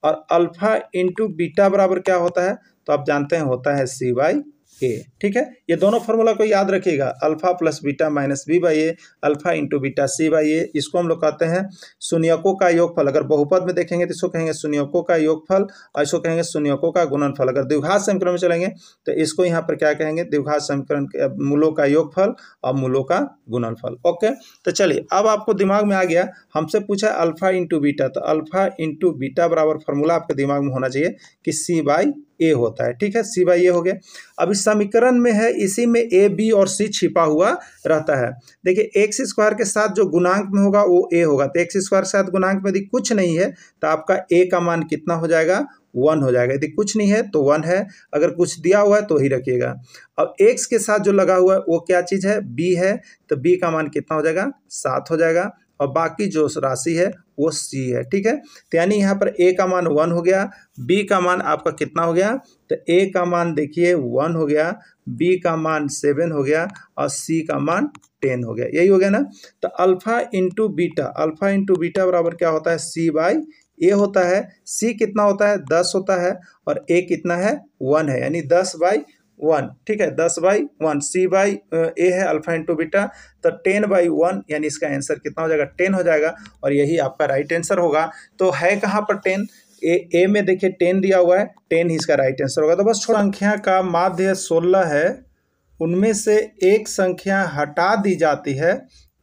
Speaker 1: और अल्फा इंटू बीटा बराबर क्या होता है तो आप जानते हैं होता है सी बाई ए ठीक है ये दोनों फॉर्मूला को याद रखिएगा alpha plus beta minus B by A alpha into beta C by A इसको हम लोग कहते हैं शून्यकों का योगफल अगर बहुपद में देखेंगे तो इसको कहेंगे शून्यकों का योगफल और इसको कहेंगे शून्यकों का गुणनफल अगर द्विघात समीकरण में चलेंगे तो इसको यहाँ पर क्या कहेंगे द्विघात समीकरण मूलों का योगफल और मूलों का गुणनफल ओके तो चलिए अब आपको दिमाग में आ गया हमसे पूछा अल्फा इंटू बीटा तो अल्फा इंटू बीटा बराबर फॉर्मूला आपके दिमाग में होना चाहिए कि सी बाई ए होता है ठीक है सी बाई ए हो गया अब इस समीकरण में है इसी में ए बी और सी छिपा हुआ रहता है देखिए एक्स स्क्वायर के साथ जो गुणांक में होगा वो ए होगा तो एक्स स्क्वायर के साथ गुणांक में यदि कुछ नहीं है तो आपका ए का मान कितना हो जाएगा वन हो जाएगा यदि कुछ नहीं है तो वन है अगर कुछ दिया हुआ है तो ही रखिएगा अब एक्स के साथ जो लगा हुआ है वो क्या चीज़ है बी है तो बी का मान कितना हो जाएगा सात हो जाएगा और बाकी जो राशि है वो सी है ठीक है तो यानी यहाँ पर ए का मान वन हो गया बी का मान आपका कितना हो गया तो ए का मान देखिए वन हो गया बी का मान सेवन हो गया और सी का मान टेन हो गया यही हो गया ना तो alpha into beta alpha into beta बराबर क्या होता है सी बाई ए होता है सी कितना होता है दस होता है और ए कितना है वन है यानी दस बाई वन ठीक है दस by one C by A है अल्फा इंटू बीटा तो टेन बाई वन यानी इसका आंसर कितना हो जाएगा टेन हो जाएगा और यही आपका राइट आंसर होगा तो है कहाँ पर टेन ए ए में देखिए टेन दिया हुआ है टेन ही इसका राइट आंसर होगा तो बस छोड़ संख्या का माध्य सोलह है उनमें से एक संख्या हटा दी जाती है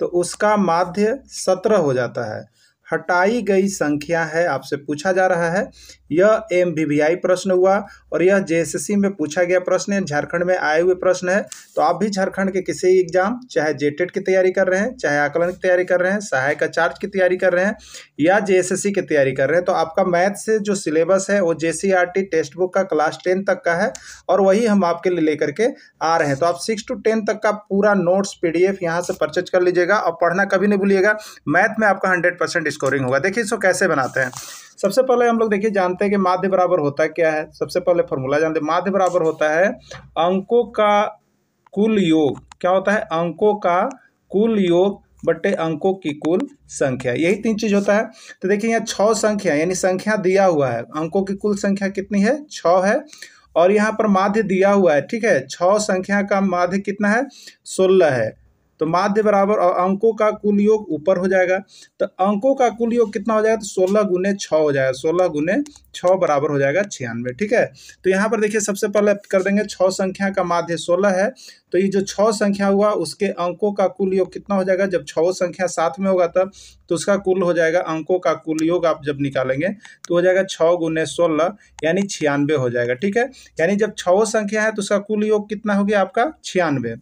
Speaker 1: तो उसका माध्य सत्रह हो जाता है हटाई गई संख्या है आपसे पूछा जा रहा है यह एम प्रश्न हुआ और यह जे में पूछा गया प्रश्न है झारखंड में आए हुए प्रश्न है तो आप भी झारखंड के किसी एग्जाम चाहे जेटेड e की तैयारी कर रहे हैं चाहे आकलन की तैयारी कर रहे हैं सहायक चार्ज की तैयारी कर रहे हैं या जेएसएससी की तैयारी कर रहे हैं तो आपका मैथ से जो सिलेबस है वो जे टेक्स्ट बुक का क्लास टेन तक का है और वही हम आपके लिए लेकर के आ रहे हैं तो आप सिक्स टू टेन तक का पूरा नोट्स पी डी से परचेज कर लीजिएगा और पढ़ना कभी नहीं भूलिएगा मैथ में आपका हंड्रेड स्कोरिंग होगा देखिए इसको कैसे बनाते हैं सबसे पहले हम लोग देखिए जानते हैं कि माध्य बराबर होता क्या है सबसे पहले फॉर्मूला जानते हैं माध्य बराबर होता है अंकों का कुल योग क्या होता है अंकों का कुल योग बट्टे अंकों की कुल संख्या यही तीन चीज होता है तो देखिए यहाँ छः संख्या यानी संख्या दिया हुआ है अंकों की कुल संख्या कितनी है छः है और यहाँ पर माध्य दिया हुआ है ठीक है छः संख्या का माध्य कितना है सोलह है तो माध्य बराबर और अंकों का कुल योग ऊपर हो जाएगा तो अंकों का कुल योग कितना हो जाएगा तो सोलह गुने छः हो जाएगा सोलह गुने छः बराबर हो जाएगा छियानवे ठीक है तो यहाँ पर देखिए सबसे पहले कर देंगे छः संख्या का माध्य सोलह है तो ये जो छः संख्या हुआ उसके अंकों का कुल योग कितना हो जाएगा जब छः संख्या साथ में होगा तब तो उसका कुल हो जाएगा अंकों का कुल योग आप जब निकालेंगे तो हो जाएगा छः गुने सोलह यानी छियानवे हो जाएगा ठीक है यानी जब छः संख्या है तो उसका कुल योग कितना हो गया आपका छियानवे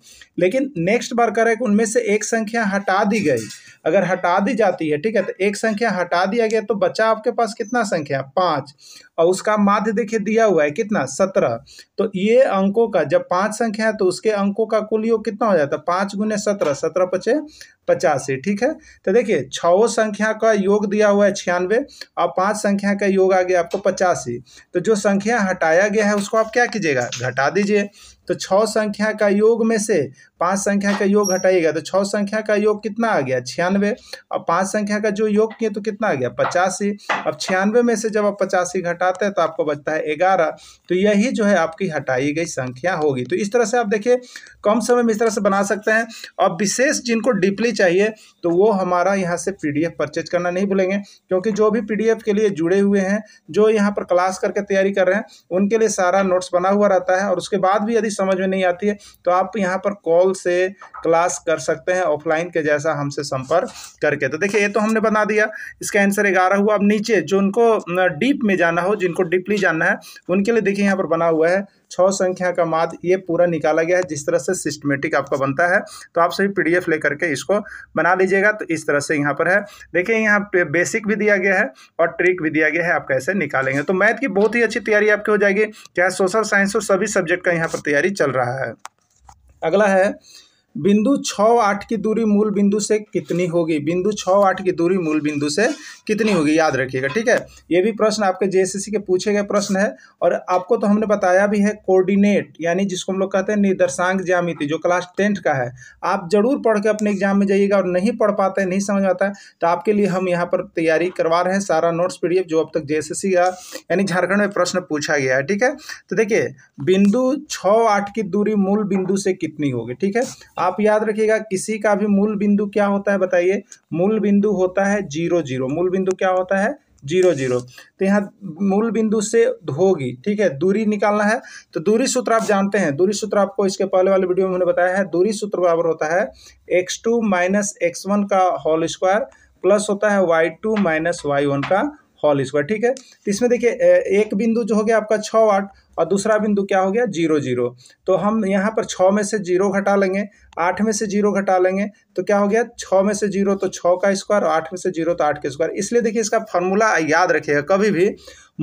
Speaker 1: लेकिन नेक्स्ट बार करें कि उनमें से एक संख्या हटा दी गई अगर हटा दी जाती है ठीक है तो एक संख्या हटा दिया गया तो बचा आपके पास कितना संख्या पाँच और उसका माध्य देखिए दिया हुआ है कितना सत्रह तो ये अंकों का जब पांच संख्या है तो उसके अंकों का कुल योग कितना हो जाता है पाँच गुने सत्रह सत्रह पचे पचासी ठीक है तो देखिए छओ संख्या का योग दिया हुआ है छियानवे और पांच संख्या का योग आ गया आपको पचासी तो जो संख्या हटाया गया है उसको आप क्या कीजिएगा घटा दीजिए तो छः संख्या का योग में से पांच संख्या का योग हटाइएगा तो छः संख्या का योग कितना आ गया छियानवे और पांच संख्या का जो योग किए तो कितना आ गया पचासी अब छियानवे में से जब आप पचासी घटाते हैं तो आपको बचता है ग्यारह तो यही जो है आपकी हटाई गई संख्या होगी तो इस तरह से आप देखिए कम समय में इस तरह से बना सकते हैं और विशेष जिनको डीपली चाहिए तो वो हमारा यहाँ से पी परचेज करना नहीं भूलेंगे क्योंकि जो भी पी के लिए जुड़े हुए हैं जो यहाँ पर क्लास करके तैयारी कर रहे हैं उनके लिए सारा नोट्स बना हुआ रहता है और उसके बाद भी यदि चीज़ समझ में नहीं आती है तो आप यहाँ पर कॉल से क्लास कर सकते हैं ऑफलाइन के जैसा हमसे संपर्क करके तो देखिए ये तो हमने बना दिया इसका आंसर ग्यारह हुआ अब नीचे जो उनको डीप में जाना हो जिनको डीपली जानना है उनके लिए देखिए यहाँ पर बना हुआ है छः संख्या का माध ये पूरा निकाला गया है जिस तरह से सिस्टमेटिक आपका बनता है तो आप सभी पी लेकर के इसको बना लीजिएगा तो इस तरह से यहाँ पर है देखिए यहाँ पे बेसिक भी दिया गया है और ट्रिक भी दिया गया है आप कैसे निकालेंगे तो मैथ की बहुत ही अच्छी तैयारी आपकी हो जाएगी चाहे सोशल साइंस हो सभी सब्जेक्ट का यहाँ पर तैयारी चल रहा है अगला है बिंदु छ आठ की दूरी मूल बिंदु से कितनी होगी बिंदु छ आठ की दूरी मूल बिंदु से कितनी होगी याद रखिएगा ठीक है ये भी प्रश्न आपके जेएससी के पूछे गए प्रश्न है और आपको तो हमने बताया भी है कोऑर्डिनेट यानी जिसको हम लोग कहते हैं निर्दर्शांग ज्यामिति जो क्लास टेंथ का है आप जरूर पढ़ के अपने एग्जाम में जाइएगा और नहीं पढ़ पाते नहीं समझ आता है तो आपके लिए हम यहाँ पर तैयारी करवा रहे हैं सारा नोट्स पी जो अब तक जे का यानी झारखंड में प्रश्न पूछा गया है ठीक है तो देखिए बिंदु छ आठ की दूरी मूल बिंदु से कितनी होगी ठीक है आप याद रखिएगा किसी का भी मूल बिंदु क्या होता है बताइए मूल बिंदु होता है जीरो जीरो मूल बिंदु क्या होता है जीरो जीरो तो यहाँ मूल बिंदु से होगी ठीक है दूरी निकालना है तो दूरी सूत्र आप जानते हैं दूरी सूत्र आपको इसके पहले वाले वीडियो में हमने बताया है दूरी सूत्र बराबर होता है X two minus X one का होल स्क्वायर प्लस होता है Y two minus Y one का होल स्क्वायर ठीक है तो इसमें देखिए एक बिंदु जो हो गया आपका छः आठ और दूसरा बिंदु क्या हो गया जीरो जीरो तो हम यहाँ पर छः में से जीरो घटा लेंगे आठ में से जीरो घटा लेंगे तो क्या हो गया छः में से जीरो तो छः का स्क्वायर और आठ में से जीरो तो आठ का स्क्वायर इसलिए देखिए इसका फॉर्मूला याद रखिएगा कभी भी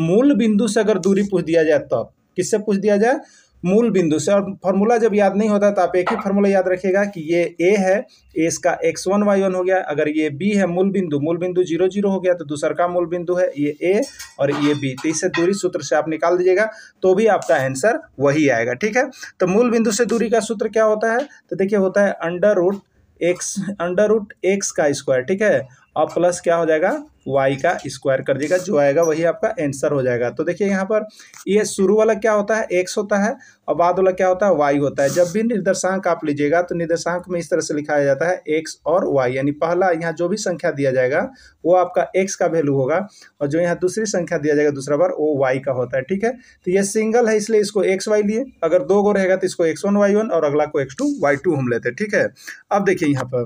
Speaker 1: मूल बिंदु से अगर दूरी पूछ दिया जाए तब किससे पूछ दिया जाए मूल बिंदु से और फार्मूला जब याद नहीं होता तो आप एक ही फार्मूला याद रखिएगा कि ये ए है ए इसका एक्स वन वाई वन हो गया अगर ये बी है मूल बिंदु मूल बिंदु जीरो जीरो हो गया तो दूसर का मूल बिंदु है ये ए और ये बी तो इसे दूरी सूत्र से आप निकाल दीजिएगा तो भी आपका आंसर वही आएगा ठीक है तो मूल बिंदु से दूरी का सूत्र क्या होता है तो देखिए होता है under root X under root X का स्क्वायर ठीक है और प्लस क्या हो जाएगा वाई का स्क्वायर कर दीजिएगा जो आएगा वही आपका आंसर हो जाएगा तो देखिए यहाँ पर ये शुरू वाला क्या होता है एक्स होता है और बाद वाला क्या होता है वाई होता है जब भी निर्देशांक आप लीजिएगा तो निर्देशांक में इस तरह से लिखाया जाता है एक्स और वाई यानी पहला यहाँ जो भी संख्या दिया जाएगा वो आपका एक्स का वैल्यू होगा और जो यहाँ दूसरी संख्या दिया जाएगा दूसरा बार वो वाई का होता है ठीक है तो ये सिंगल है इसलिए इसको एक्स वाई लिए अगर दो गो रहेगा तो इसको एक्स वन वाई वन और अगला को एक्स टू वाई टू हम लेते हैं ठीक है अब देखिए यहाँ पर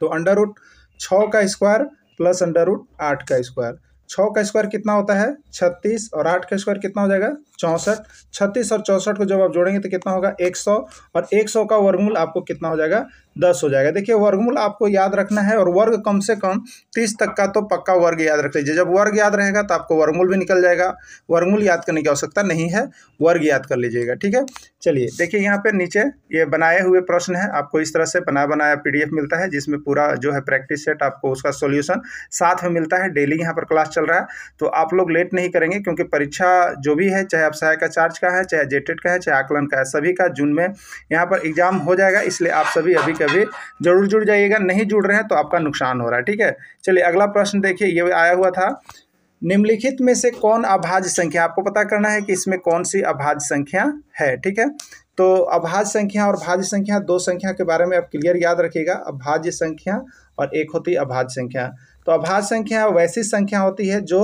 Speaker 1: तो अंडर रूट छः का स्क्वायर प्लस अंडर रूट आठ का स्क्वायर छः का स्क्वायर कितना होता है छत्तीस और आठ का स्क्वायर कितना हो जाएगा चौंसठ छत्तीस और चौंसठ को जब आप जोड़ेंगे तो कितना होगा एक सौ और एक सौ का वर्गमूल आपको कितना हो जाएगा दस हो जाएगा देखिए वर्गमूल आपको याद रखना है और वर्ग कम से कम तीस तक का तो पक्का वर्ग याद रख लीजिए जब वर्ग याद रहेगा तो आपको वर्गमूल भी निकल जाएगा वर्गमूल याद करने की आवश्यकता नहीं है वर्ग याद कर लीजिएगा ठीक है चलिए देखिए यहाँ पर नीचे ये बनाए हुए प्रश्न है आपको इस तरह से बना बनाया पी मिलता है जिसमें पूरा जो है प्रैक्टिस सेट आपको उसका सोल्यूशन साथ में मिलता है डेली यहाँ पर क्लास चल रहा है तो आप लोग लेट नहीं करेंगे क्योंकि परीक्षा जो भी है चाहे आप सहायक का चार्ज का है चाहे जेटेड का है चाहे आकलन का है सभी का जून में यहाँ पर एग्जाम हो जाएगा इसलिए आप सभी अभी के कभी जरूर जुड़ जाइएगा नहीं जुड़ रहे हैं तो आपका नुकसान हो रहा है ठीक है चलिए अगला प्रश्न देखिए ये आया हुआ था निम्नलिखित में से कौन अभाज्य संख्या आपको पता करना है कि इसमें कौन सी अभाज्य संख्या है ठीक है तो अभाज्य संख्या और भाज्य संख्या दो संख्या के बारे में आप क्लियर याद रखिएगा अभाज्य संख्या और एक होती है अभाज्य संख्या तो अभाज्य संख्या वैसी संख्या होती है जो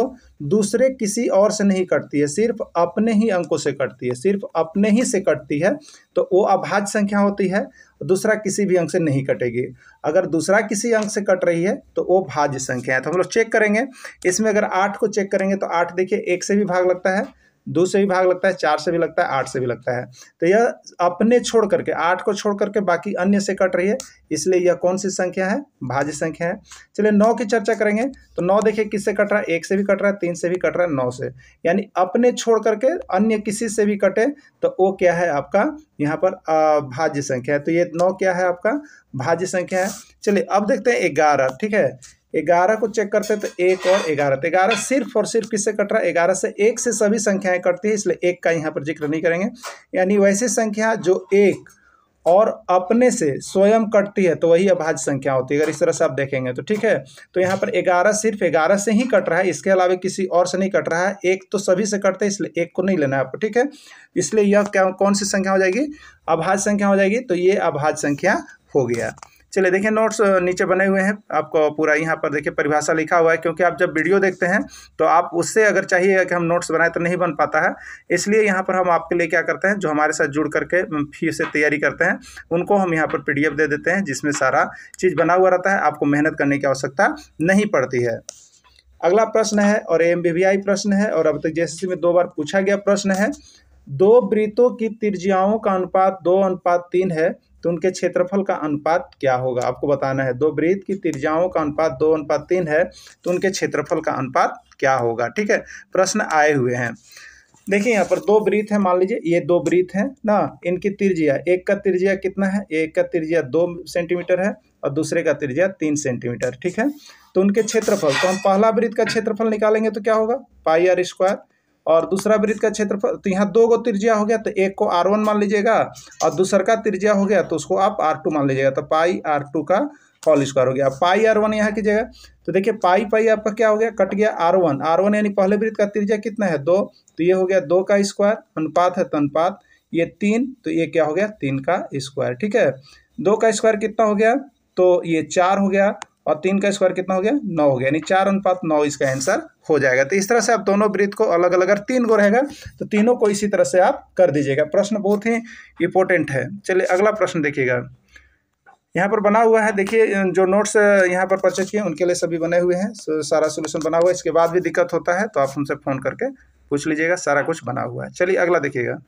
Speaker 1: दूसरे किसी और से नहीं कटती है सिर्फ अपने ही अंकों से कटती है सिर्फ अपने ही से कटती है तो वो अभाज्य संख्या होती है दूसरा किसी भी अंक से नहीं कटेगी अगर दूसरा किसी अंक से कट रही है तो वो भाज्य संख्या है तो हम लोग चेक करेंगे इसमें अगर आठ को चेक करेंगे तो आठ देखिए एक से भी भाग लगता है दो से भी भाग लगता है चार से भी लगता है आठ से भी लगता है तो यह अपने छोड़ करके आठ को छोड़ करके बाकी अन्य से कट रही है इसलिए यह कौन सी संख्या है भाज्य संख्या है चलिए नौ की चर्चा करेंगे तो नौ देखिए किससे कट रहा है एक से भी कट रहा है तीन से भी कट रहा है नौ से यानी अपने छोड़ करके अन्य किसी से भी कटे तो वो क्या है आपका यहाँ पर भाज्य संख्या है तो ये नौ क्या है आपका भाज्य संख्या है चलिए अब देखते हैं ग्यारह ठीक है ग्यारह को चेक करते हैं तो एक और ग्यारह तो ग्यारह सिर्फ और सिर्फ किससे कट रहा है ग्यारह से एक से सभी संख्याएं कटती है इसलिए एक का यहाँ पर जिक्र नहीं करेंगे यानी वैसी संख्या जो एक और अपने से स्वयं कटती है तो वही अभाज्य संख्या होती है अगर इस तरह से आप देखेंगे तो ठीक है तो यहाँ पर ग्यारह सिर्फ ग्यारह से ही कट रहा है इसके अलावा किसी और से नहीं कट रहा है एक तो सभी से कटते हैं इसलिए एक को नहीं लेना है आपको ठीक है इसलिए यह क्या कौन सी संख्या हो जाएगी अभाज्य संख्या हो जाएगी तो ये अभाज्य संख्या हो गया चलिए देखिए नोट्स नीचे बने हुए हैं आपको पूरा यहाँ पर देखिए परिभाषा लिखा हुआ है क्योंकि आप जब वीडियो देखते हैं तो आप उससे अगर चाहिए कि हम नोट्स बनाए तो नहीं बन पाता है इसलिए यहाँ पर हम आपके लिए क्या करते हैं जो हमारे साथ जुड़ करके फी से तैयारी करते हैं उनको हम यहाँ पर पी दे देते हैं जिसमें सारा चीज़ बना हुआ रहता है आपको मेहनत करने की आवश्यकता नहीं पड़ती है अगला प्रश्न है और एम प्रश्न है और अब तक जैसे में दो बार पूछा गया प्रश्न है दो वृत्तों की तिरजियाओं का अनुपात दो अनुपात तीन है तो उनके क्षेत्रफल का अनुपात क्या होगा आपको बताना है दो वृत्त की त्रिज्याओं का अनुपात दो अनुपात तीन है तो उनके क्षेत्रफल का अनुपात क्या होगा ठीक है प्रश्न आए हुए हैं देखिए यहाँ पर दो वृत्त है मान लीजिए ये दो वृत्त है ना इनकी त्रिज्या एक का त्रिज्या कितना है एक का त्रिज्या दो सेंटीमीटर है और दूसरे का त्रिज्या तीन सेंटीमीटर ठीक है तो उनके क्षेत्रफल तो हम पहला वृत्त का क्षेत्रफल निकालेंगे तो क्या होगा पाई आर स्क्वायर और दूसरा वृत्त का क्षेत्रफल तो यहाँ दो गो त्रिज्या हो गया तो एक को आर वन मान लीजिएगा और दूसरा का त्रिज्या हो गया तो उसको आप आर टू मान लीजिएगा तो पाई आर टू का होल स्क्वायर हो गया पाई आर वन यहाँ की तो देखिए पाई पाई आपका क्या हो गया कट गया आर वन आर वन यानी पहले वृत्त का त्रिज्या कितना है दो तो ये हो गया दो का स्क्वायर अनुपात है तो अनुपात ये तीन तो ये क्या हो गया तीन का स्क्वायर ठीक है दो का स्क्वायर कितना हो गया तो ये चार हो गया और तीन का स्क्वायर कितना हो गया नौ हो गया यानी चार अनुपात नौ इसका आंसर हो जाएगा तो इस तरह से आप दोनों वृत्त को अलग अलग अगर तीन गो रहेगा तो तीनों को इसी तरह से आप कर दीजिएगा प्रश्न बहुत ही इंपॉर्टेंट है चलिए अगला प्रश्न देखिएगा यहाँ पर बना हुआ है देखिए जो नोट्स यहाँ पर परचेज किए उनके लिए सभी बने हुए हैं सारा सोल्यूशन बना हुआ है इसके बाद भी दिक्कत होता है तो आप हमसे फ़ोन करके पूछ लीजिएगा सारा कुछ बना हुआ है चलिए अगला देखिएगा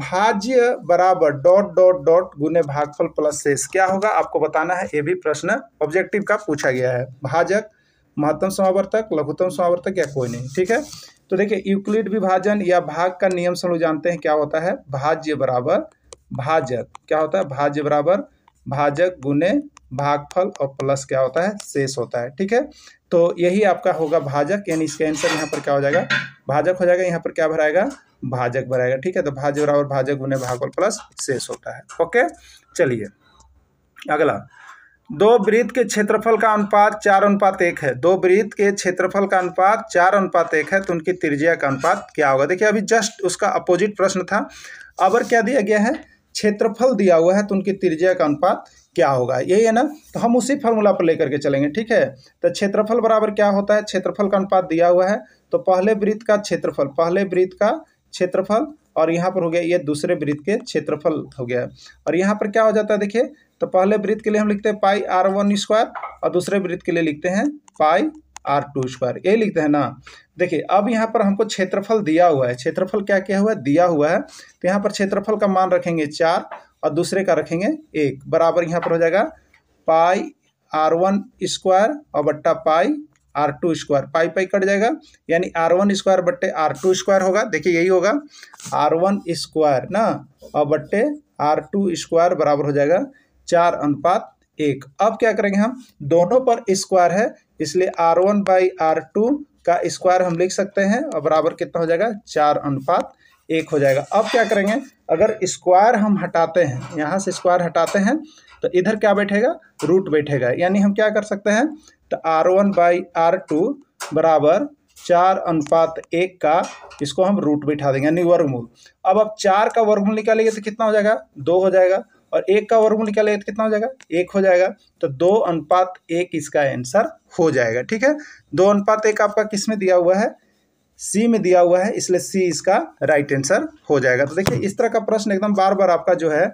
Speaker 1: भाज्य बराबर डॉट डॉट डॉट गुने भागफल प्लस शेष क्या होगा आपको बताना है ये भी प्रश्न ऑब्जेक्टिव का पूछा गया है भाजक महत्तम समावर्तक लघुतम समावर्तक या कोई नहीं ठीक है तो देखिए यूक्लिड विभाजन या भाग का नियम से लोग जानते हैं क्या होता है भाज्य बराबर भाजक क्या होता है भाज्य बराबर भाजक गुने भागफल और प्लस क्या होता है शेष होता है ठीक है तो यही आपका होगा भाजक यानी इसका आंसर यहाँ पर क्या हो जाएगा भाजक हो जाएगा यहाँ पर क्या भराएगा भाजक भराएगा ठीक है तो भाज्य बराबर भाजक गुने भागफल प्लस शेष होता है ओके चलिए अगला दो वृत्त के क्षेत्रफल का अनुपात चार अनुपात एक है दो वृत्त के क्षेत्रफल का अनुपात चार अनुपात एक है तो उनकी त्रिज्या का अनुपात क्या होगा देखिए अभी जस्ट उसका अपोजिट प्रश्न था अबर क्या दिया गया है क्षेत्रफल दिया हुआ है तो उनकी त्रिज्या का अनुपात क्या होगा यही है ना तो हम उसी फॉर्मूला पर लेकर के चलेंगे ठीक है तो क्षेत्रफल बराबर क्या होता है क्षेत्रफल का अनुपात दिया हुआ है तो पहले वृत्त का क्षेत्रफल पहले वृत्त का क्षेत्रफल और यहाँ पर हो गया ये दूसरे वृत्त के क्षेत्रफल हो गया और यहाँ पर क्या हो जाता है देखिए तो पहले वृत्त के लिए हम लिखते हैं पाई आर वन स्क्वायर और दूसरे वृत्त के लिए लिखते हैं पाई आर टू स्क्वायर ये लिखते हैं ना देखिए अब यहाँ पर हमको क्षेत्रफल दिया हुआ है क्षेत्रफल क्या क्या हुआ है दिया हुआ है तो यहाँ पर क्षेत्रफल का मान रखेंगे चार और दूसरे का रखेंगे एक बराबर यहाँ पर हो जाएगा पाई आर वन स्क्वायर और बट्टा pi R two square pi pi cut जाएगा यानी आर वन स्क्वायर बट्टे आर टू स्क्वायर होगा देखिए यही होगा आर वन स्क्वायर ना और बट्टे आर टू स्क्वायर बराबर हो जाएगा चार अनुपात एक अब क्या करेंगे हम दोनों पर स्क्वायर है इसलिए R one by R two का स्क्वायर हम लिख सकते हैं और बराबर कितना हो जाएगा चार अनुपात एक हो जाएगा अब क्या करेंगे अगर स्क्वायर हम हटाते हैं यहाँ से स्क्वायर हटाते हैं तो इधर क्या बैठेगा रूट बैठेगा यानी हम क्या कर सकते हैं तो R one by R two बराबर चार अनुपात एक का इसको हम रूट बिठा देंगे यानी वर्गमूल अब अब चार का वर्गमूल निकालेंगे तो कितना हो जाएगा दो हो जाएगा और एक का वर्गमूल निकालेंगे तो कितना हो जाएगा एक हो जाएगा तो दो अनुपात एक इसका आंसर हो जाएगा ठीक है दो अनुपात एक आपका किस में दिया हुआ है सी में दिया हुआ है इसलिए सी इसका राइट आंसर हो जाएगा तो देखिए इस तरह का प्रश्न एकदम बार बार आपका जो है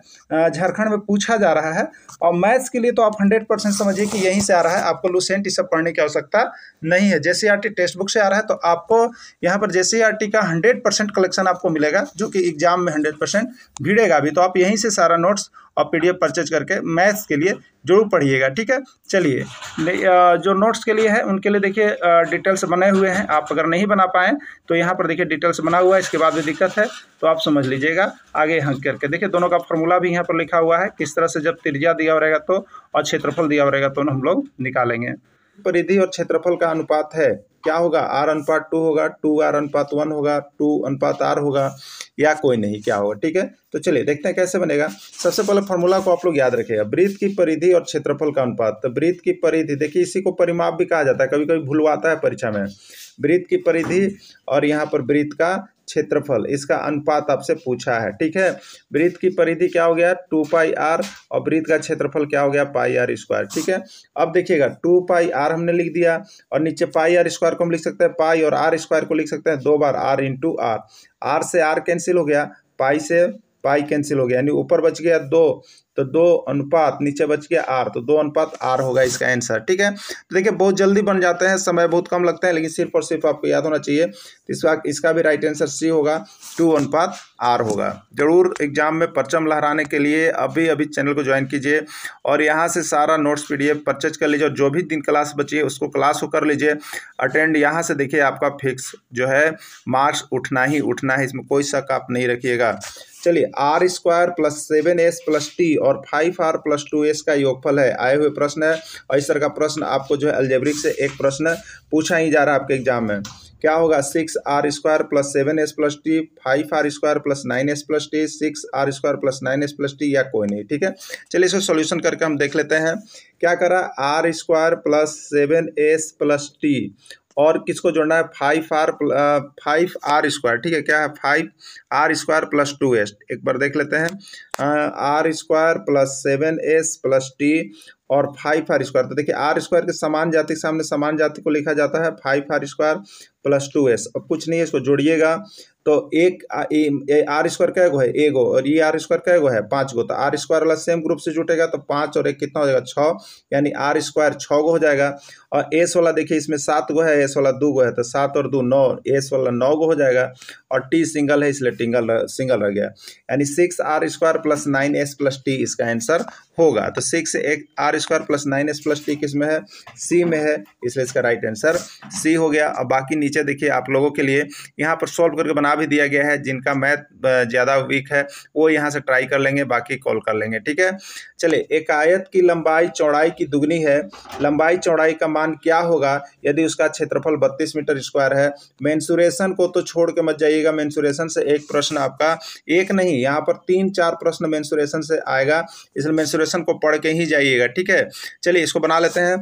Speaker 1: झारखंड में पूछा जा रहा है और मैथ्स के लिए तो आप हंड्रेड परसेंट समझिए कि यहीं से आ रहा है आपको लूसेंट इस सब पढ़ने की आवश्यकता नहीं है जे e टेक्स्ट बुक से आ रहा है तो आपको यहाँ पर जे e का हंड्रेड कलेक्शन आपको मिलेगा जो कि एग्जाम में हंड्रेड भिड़ेगा भी तो आप यहीं से सारा नोट्स और पीडीएफ परचेज करके मैथ्स के लिए जरूर पढ़िएगा ठीक है चलिए जो नोट्स के लिए है उनके लिए देखिए डिटेल्स बने हुए हैं आप अगर नहीं बना पाएँ तो यहाँ पर देखिए डिटेल्स बना हुआ है इसके बाद भी दिक्कत है तो आप समझ लीजिएगा आगे यहाँ करके देखिए दोनों का फॉर्मूला भी यहाँ पर लिखा हुआ है किस तरह से जब तिरजा दिया रहेगा तो और क्षेत्रफल दिया रहेगा तो हम लोग निकालेंगे परिधि और क्षेत्रफल का अनुपात है क्या होगा आर अनुपात टू होगा टू आर अनुपात वन होगा टू अनुपात आर होगा या कोई नहीं क्या होगा ठीक है तो चलिए देखते हैं कैसे बनेगा सबसे पहले फॉर्मूला को आप लोग याद रखेगा वृत्त की परिधि और क्षेत्रफल का अनुपात तो वृत्त की परिधि देखिए इसी को परिमाप भी कहा जाता है कभी कभी भूलवाता है परीक्षा में वृत्त की परिधि और यहाँ पर वृत्त का क्षेत्रफल इसका अनुपात आपसे पूछा है ठीक है वृत्त की परिधि क्या हो गया टू पाई आर और वृत्त का क्षेत्रफल क्या हो गया पाई आर स्क्वायर ठीक है अब देखिएगा टू पाई आर हमने लिख दिया और नीचे पाई आर स्क्वायर को हम लिख सकते हैं पाई और आर स्क्वायर को लिख सकते हैं दो बार आर इंटू आर आर से आर कैंसिल हो गया पाई से पाई कैंसिल हो गया यानी ऊपर बच गया दो तो दो अनुपात नीचे बच गया आर तो दो अनुपात आर होगा इसका आंसर ठीक है तो देखिए बहुत जल्दी बन जाते हैं समय बहुत कम लगता है लेकिन सिर्फ और सिर्फ आपको याद होना चाहिए तो इस वक्त इसका भी राइट आंसर सी होगा टू अनुपात आर होगा जरूर एग्जाम में परचम लहराने के लिए अभी अभी चैनल को ज्वाइन कीजिए और यहाँ से सारा नोट्स पी परचेज कर लीजिए और जो भी दिन क्लास बची है उसको क्लास को कर लीजिए अटेंड यहाँ से देखिए आपका फिक्स जो है मार्क्स उठना ही उठना है इसमें कोई शक आप नहीं रखिएगा चलिए R square plus seven S plus T और five R plus two S का योगफल है आए हुए प्रश्न है और इस तरह का प्रश्न आपको जो है अल्जेब्रिक से एक प्रश्न पूछा ही जा रहा है आपके एग्जाम में क्या होगा six R square plus seven S plus T five R square plus nine S plus T six R square plus nine S plus T या कोई नहीं ठीक है चलिए इसको सॉल्यूशन करके हम देख लेते हैं क्या करा R square plus seven S plus T और किसको जोड़ना है five R five R square ठीक है क्या है five R square plus two S एक बार देख लेते हैं R square plus seven S plus T और फाइव आर स्क्वायर तो देखिए आर स्क्वायर के समान जाति के सामने समान जाति को लिखा जाता है five R square plus two S अब कुछ नहीं है इसको जोड़िएगा तो एक आर स्क्वायर क्या गो है ए गो और ये आर स्क्वायर क्या गो है पाँच गो तो आर स्क्वायर वाला सेम ग्रुप से जुटेगा तो पाँच और एक कितना हो जाएगा छः यानी आर स्क्वायर छः गो हो जाएगा और एस वाला देखिए इसमें सात गो है एस वाला दो गो है तो सात और दो नौ एस वाला नौ गो हो जाएगा और टी सिंगल है इसलिए टिंगल सिंगल रह गया यानी six R square plus nine S plus T इसका आंसर होगा तो सिक्स एक R square plus nine S plus T किस में है सी में है इसलिए इसका राइट आंसर सी हो गया और बाकी नीचे देखिए आप लोगों के लिए यहाँ पर सॉल्व करके बना भी दिया गया है जिनका मैथ ज़्यादा वीक है वो यहाँ से ट्राई कर लेंगे बाकी कॉल कर लेंगे ठीक है चलिए एक आयत की लंबाई चौड़ाई की दुगनी है लंबाई चौड़ाई का मान क्या होगा यदि उसका क्षेत्रफल बत्तीस मीटर स्क्वायर है मैंसूरेशन को तो छोड़ के मत जाइएगा मैंसूरेशन से एक प्रश्न आपका एक नहीं यहाँ पर तीन चार प्रश्न मैंसूरेशन से आएगा इसलिए मैंसूरेशन को पढ़ के ही जाइएगा ठीक है चलिए इसको बना लेते हैं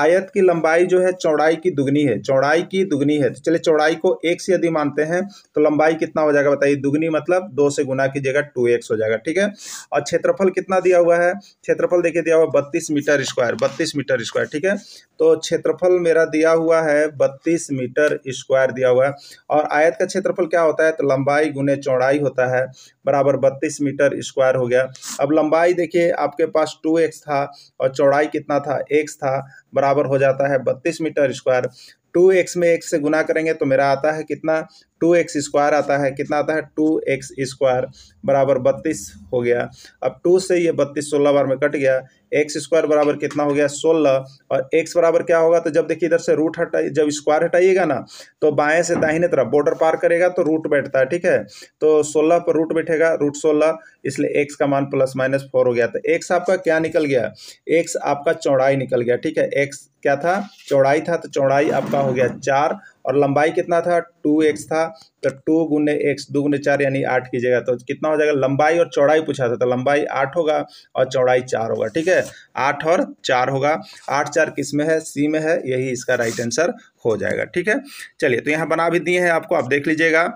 Speaker 1: आयत की लंबाई जो है चौड़ाई की दुगनी है चौड़ाई की दुगनी है तो चलिए चौड़ाई को एक से यदि मानते हैं तो लंबाई कितना हो जाएगा बताइए दुगनी मतलब दो से गुना की जगह टू एक्स हो जाएगा ठीक है और क्षेत्रफल कितना दिया हुआ है क्षेत्रफल देखिए दिया हुआ बत्तीस मीटर स्क्वायर बत्तीस मीटर स्क्वायर ठीक है तो क्षेत्रफल मेरा दिया हुआ है बत्तीस मीटर स्क्वायर दिया हुआ है और आयत का क्षेत्रफल क्या होता है तो लंबाई गुने चौड़ाई होता है बराबर बत्तीस मीटर स्क्वायर हो गया अब लंबाई देखिए आपके पास टू एक्स था और चौड़ाई कितना था एक्स था बराबर हो जाता है बत्तीस मीटर स्क्वायर टू एक्स में एक्स से गुना करेंगे तो मेरा आता है कितना टू एक्स स्क्वायर आता है कितना आता है टू एक्स स्क्वायर बराबर बत्तीस हो गया अब टू से ये बत्तीस सोलह बार में कट गया एक्स स्क्वायर बराबर कितना हो गया सोलह और एक्स बराबर क्या होगा तो जब देखिए इधर से रूट हटाई जब स्क्वायर हटाइएगा ना तो बाएं से दाहिने तरफ बॉर्डर पार करेगा तो रूट बैठता है ठीक है तो सोलह पर रूट बैठेगा रूट सोलह इसलिए एक्स का मान प्लस माइनस फोर हो गया तो एक्स आपका क्या निकल गया एक्स आपका चौड़ाई निकल गया ठीक है एक्स क्या था चौड़ाई था तो चौड़ाई आपका हो गया चार और लंबाई कितना था टू एक्स था तो टू गुने एक्स दो गुने चार यानी आठ की जगह तो कितना हो जाएगा लंबाई और चौड़ाई पूछा था तो लंबाई आठ होगा और चौड़ाई चार होगा ठीक है आठ और चार होगा आठ चार किस में है सी में है यही इसका राइट आंसर हो जाएगा ठीक है चलिए तो यहाँ बना भी दिए हैं आपको आप देख लीजिएगा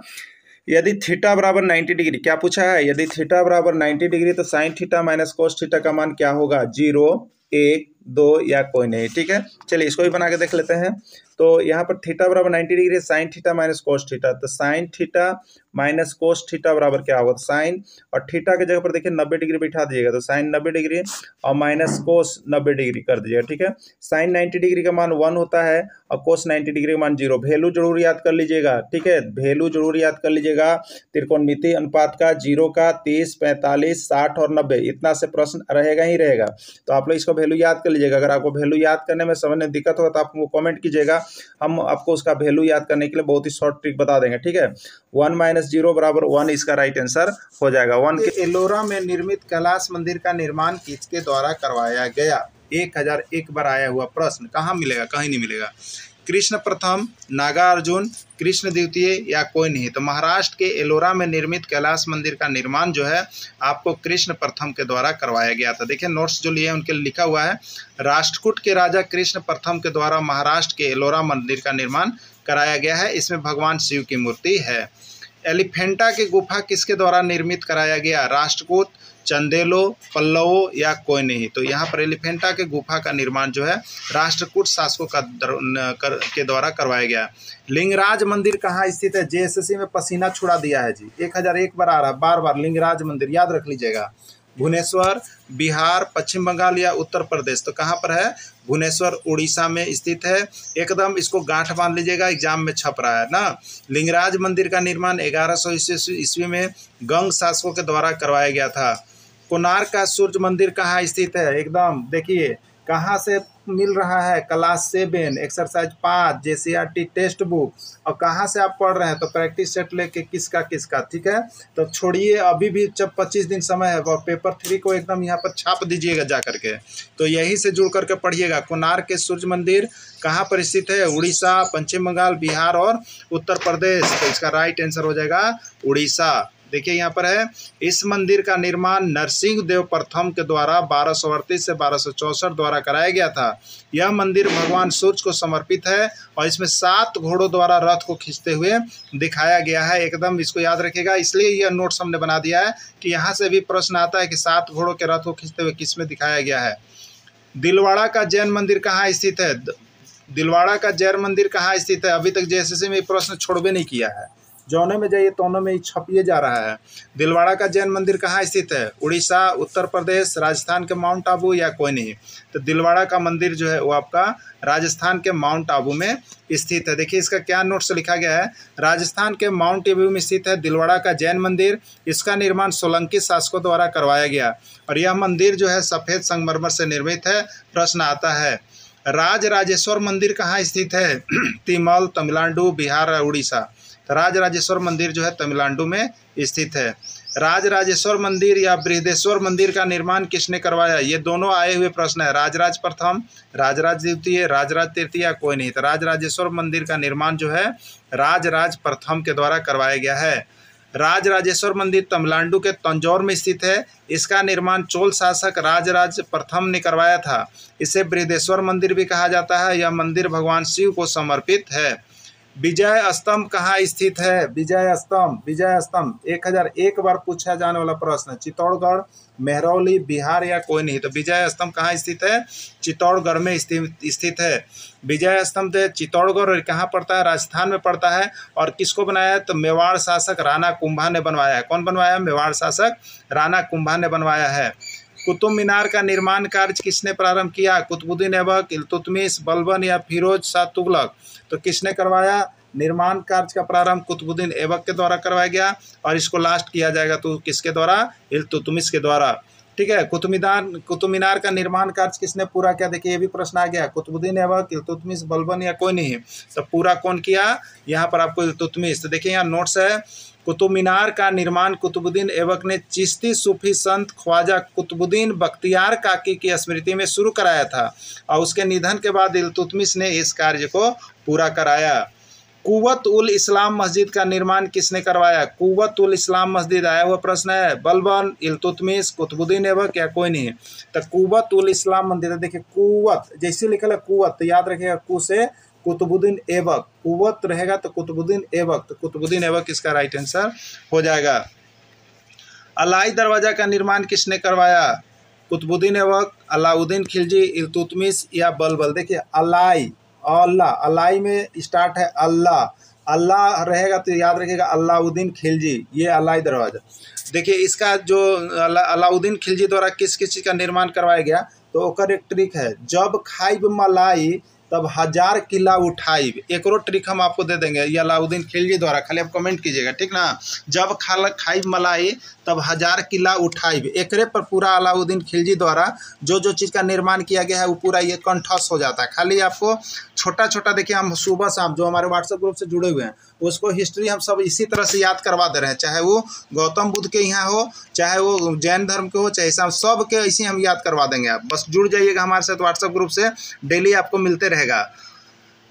Speaker 1: यदि थीटा बराबर 90 डिग्री क्या पूछा है यदि थीटा बराबर 90 डिग्री तो sine theta minus cos theta का मान क्या होगा जीरो एक दो या कोई नहीं ठीक है चलिए इसको भी बना के देख लेते हैं तो यहाँ पर थीटा बराबर ninety degree sine theta minus cos theta तो sine theta minus cos theta बराबर क्या होगा तो साइन और थीटा के जगह पर देखिए नब्बे डिग्री बिठा दीजिएगा तो साइन नब्बे डिग्री और माइनस कोस नब्बे डिग्री कर दीजिएगा ठीक है साइन नाइन्टी डिग्री का मान वन होता है और कोस नाइन्टी डिग्री मान जीरो वैल्यू जरूर याद कर लीजिएगा ठीक है वैल्यू जरूर याद कर लीजिएगा त्रिकोणमिति अनुपात का जीरो का तीस पैंतालीस साठ और नब्बे इतना से प्रश्न रहेगा ही रहेगा तो आप लोग इसको वैल्यू याद कर लीजिएगा अगर आपको वैल्यू याद करने में में दिक्कत होगा तो आप वो कॉमेंट कीजिएगा हम आपको उसका वैल्यू याद करने के लिए बहुत ही शॉर्ट ट्रिक बता देंगे ठीक है वन माइनस जीरो बराबर वन इसका राइट आंसर हो जाएगा वन एलोरा में निर्मित कैलाश मंदिर का निर्माण किसके द्वारा करवाया गया एक हजार एक बार आया हुआ प्रश्न कहाँ मिलेगा कहीं नहीं मिलेगा कृष्ण प्रथम नागार्जुन कृष्ण द्वितीय या कोई नहीं तो महाराष्ट्र के एलोरा में निर्मित कैलाश मंदिर का निर्माण जो है आपको कृष्ण प्रथम के द्वारा करवाया गया था देखिए नोट्स जो लिए उनके लिखा हुआ है राष्ट्रकूट के राजा कृष्ण प्रथम के द्वारा महाराष्ट्र के एलोरा मंदिर का निर्माण कराया गया है इसमें भगवान शिव की मूर्ति है एलिफेंटा की गुफा किसके द्वारा निर्मित कराया गया राष्ट्रकूट चंदेलो पल्लवो या कोई नहीं तो यहाँ पर एलिफेंटा के गुफा का निर्माण जो है राष्ट्रकूट शासकों का दर, न, कर, के द्वारा करवाया गया लिंगराज मंदिर कहाँ स्थित है जेएसएससी में पसीना छुड़ा दिया है जी एक हजार एक बार आ रहा है बार बार लिंगराज मंदिर याद रख लीजिएगा भुवनेश्वर बिहार पश्चिम बंगाल या उत्तर प्रदेश तो कहाँ पर है भुवनेश्वर उड़ीसा में स्थित है एकदम इसको गांठ बांध लीजिएगा एग्जाम में छप रहा है ना लिंगराज मंदिर का निर्माण ग्यारह सौ ईस्वी में गंग शासकों के द्वारा करवाया गया था कोनार का सूर्य मंदिर कहाँ स्थित है एकदम देखिए कहाँ से मिल रहा है क्लास सेवन एक्सरसाइज पाँच जे टेक्स्ट बुक और कहाँ से आप पढ़ रहे हैं तो प्रैक्टिस सेट लेके किसका किसका ठीक है तो छोड़िए अभी भी जब पच्चीस दिन समय है वह पेपर थ्री को एकदम यहाँ पर छाप दीजिएगा जा करके तो यही से जुड़ करके पढ़िएगा कोनार के सूर्य मंदिर कहाँ पर स्थित है उड़ीसा पश्चिम बंगाल बिहार और उत्तर प्रदेश तो इसका राइट आंसर हो जाएगा उड़ीसा देखिए यहाँ पर है इस मंदिर का निर्माण नरसिंह देव प्रथम के द्वारा बारह सौ अड़तीस से बारह सौ चौसठ द्वारा कराया गया था यह मंदिर भगवान सूर्य को समर्पित है और इसमें सात घोड़ों द्वारा रथ को खींचते हुए दिखाया गया है एकदम इसको याद रखेगा इसलिए यह नोट्स हमने बना दिया है कि यहाँ से भी प्रश्न आता है कि सात घोड़ों के रथ को खींचते हुए किस में दिखाया गया है दिलवाड़ा का जैन मंदिर कहाँ स्थित है दिलवाड़ा का जैन मंदिर कहाँ स्थित है अभी तक जैसे में प्रश्न छोड़ भी नहीं किया है जौने में जाइए तोनों में छपिए जा रहा है दिलवाड़ा का जैन मंदिर कहाँ स्थित है उड़ीसा उत्तर प्रदेश राजस्थान के माउंट आबू या कोई नहीं तो दिलवाड़ा का मंदिर जो है वो आपका राजस्थान के माउंट आबू में स्थित है देखिए इसका क्या नोट्स लिखा गया है राजस्थान के माउंट आबू में स्थित है दिलवाड़ा का जैन मंदिर इसका निर्माण सोलंकी शासकों द्वारा करवाया गया और यह मंदिर जो है सफ़ेद संगमरमर से निर्मित है प्रश्न आता है राज राजेश्वर मंदिर कहाँ स्थित है तिमल तमिलनाडु बिहार और उड़ीसा राजराजेश्वर मंदिर जो है तमिलनाडु में स्थित है राजराजेश्वर मंदिर या बृहदेश्वर मंदिर का निर्माण किसने करवाया ये दोनों आए हुए प्रश्न है राजराज प्रथम राजराज द्वितीय राजराज तृतीय कोई नहीं तो राजराजेश्वर मंदिर का निर्माण जो है राजराज प्रथम के द्वारा करवाया गया है राजराजेश्वर मंदिर तमिलनाडु के तंजौर में स्थित है इसका निर्माण चोल शासक राजराज प्रथम ने करवाया था इसे बृहदेश्वर मंदिर भी कहा जाता है यह मंदिर भगवान शिव को समर्पित है विजय स्तंभ कहाँ स्थित है विजय स्तंभ विजय स्तंभ एक हजार एक बार पूछा जाने वाला प्रश्न चित्तौड़गढ़ मेहरौली बिहार या कोई नहीं तो विजय स्तंभ कहाँ स्थित है चित्तौड़गढ़ में स्थित है विजय स्तंभ तो चित्तौड़गढ़ कहाँ पड़ता है राजस्थान में पड़ता है और किसको बनाया है तो मेवाड़ शासक राणा कुंभा ने बनवाया है कौन बनवाया मेवाड़ शासक राणा कुंभा ने बनवाया है कुतुब मीनार का निर्माण कार्य किसने प्रारंभ किया कुतुबुद्दीन ऐबक इलतुतमिस बलबन या फिरोज शाह तुगलक तो किसने करवाया निर्माण कार्य का प्रारंभ कुतुबुद्दीन ऐबक के द्वारा करवाया गया और इसको लास्ट किया जाएगा तो किसके द्वारा इल्तुतमिस के द्वारा ठीक है कुतुब मीनार कुतुब मीनार का निर्माण कार्य किसने पूरा किया देखिए ये भी प्रश्न आ गया कुतुबुद्दीन ऐबक इल्तुतमिस बलबन या कोई नहीं तो पूरा कौन किया यहाँ पर आपको इल्तुतमिस तो देखिए यहाँ नोट्स है कुतुब मीनार का निर्माण कुतुबुद्दीन ऐबक ने चिश्ती सूफी संत ख्वाजा कुतुबुद्दीन बख्तियार काकी की स्मृति में शुरू कराया था और उसके निधन के बाद इलतुतमिस ने इस कार्य को पूरा कराया कुवत उल इस्लाम मस्जिद का निर्माण किसने करवाया कुवत उल इस्लाम मस्जिद आया हुआ प्रश्न है बलबन इलतुतमिस कुतुबुद्दीन एवक या कोई नहीं तो कुवत उल इस्लाम मंदिर है देखिए कुवत जैसे लिखल है कुवत तो याद रखेगा कु से कुतुबुद्दीन एवक कुवत रहेगा तो कुतुबुद्दीन एवक तो कुतुबुद्दीन एवक इसका राइट आंसर हो जाएगा अलाई दरवाज़ा का निर्माण किसने करवाया कुतुबुद्दीन एवक अलाउद्दीन खिलजी इलतुतमिस या बलबल देखिए अलाई अल्लाह अल्लाई में स्टार्ट है अल्लाह अल्लाह रहेगा तो याद रखिएगा अलाउद्दीन खिलजी ये अलाई दरवाज़ा देखिए इसका जो अलाउद्दीन खिलजी द्वारा किस किस चीज़ का निर्माण करवाया गया तो ओकर एक ट्रिक है जब खाइब मलाई तब हजार किला उठाई एक और ट्रिक हम आपको दे देंगे ये अलाउद्दीन खिलजी द्वारा खाली आप कमेंट कीजिएगा ठीक ना जब खाल खाइब मलाई तब हजार किला उठाइब एकरे पर पूरा अलाउद्दीन खिलजी द्वारा जो जो चीज़ का निर्माण किया गया है वो पूरा ये कंठस हो जाता है खाली आपको छोटा छोटा देखिए हम सुबह शाम जो हमारे व्हाट्सएप ग्रुप से जुड़े हुए हैं उसको हिस्ट्री हम सब इसी तरह से याद करवा दे रहे हैं चाहे वो गौतम बुद्ध के यहाँ हो चाहे वो जैन धर्म के हो चाहे ईसा सब के ऐसे हम याद करवा देंगे आप बस जुड़ जाइएगा हमारे साथ व्हाट्सएप ग्रुप से डेली आपको मिलते रहेगा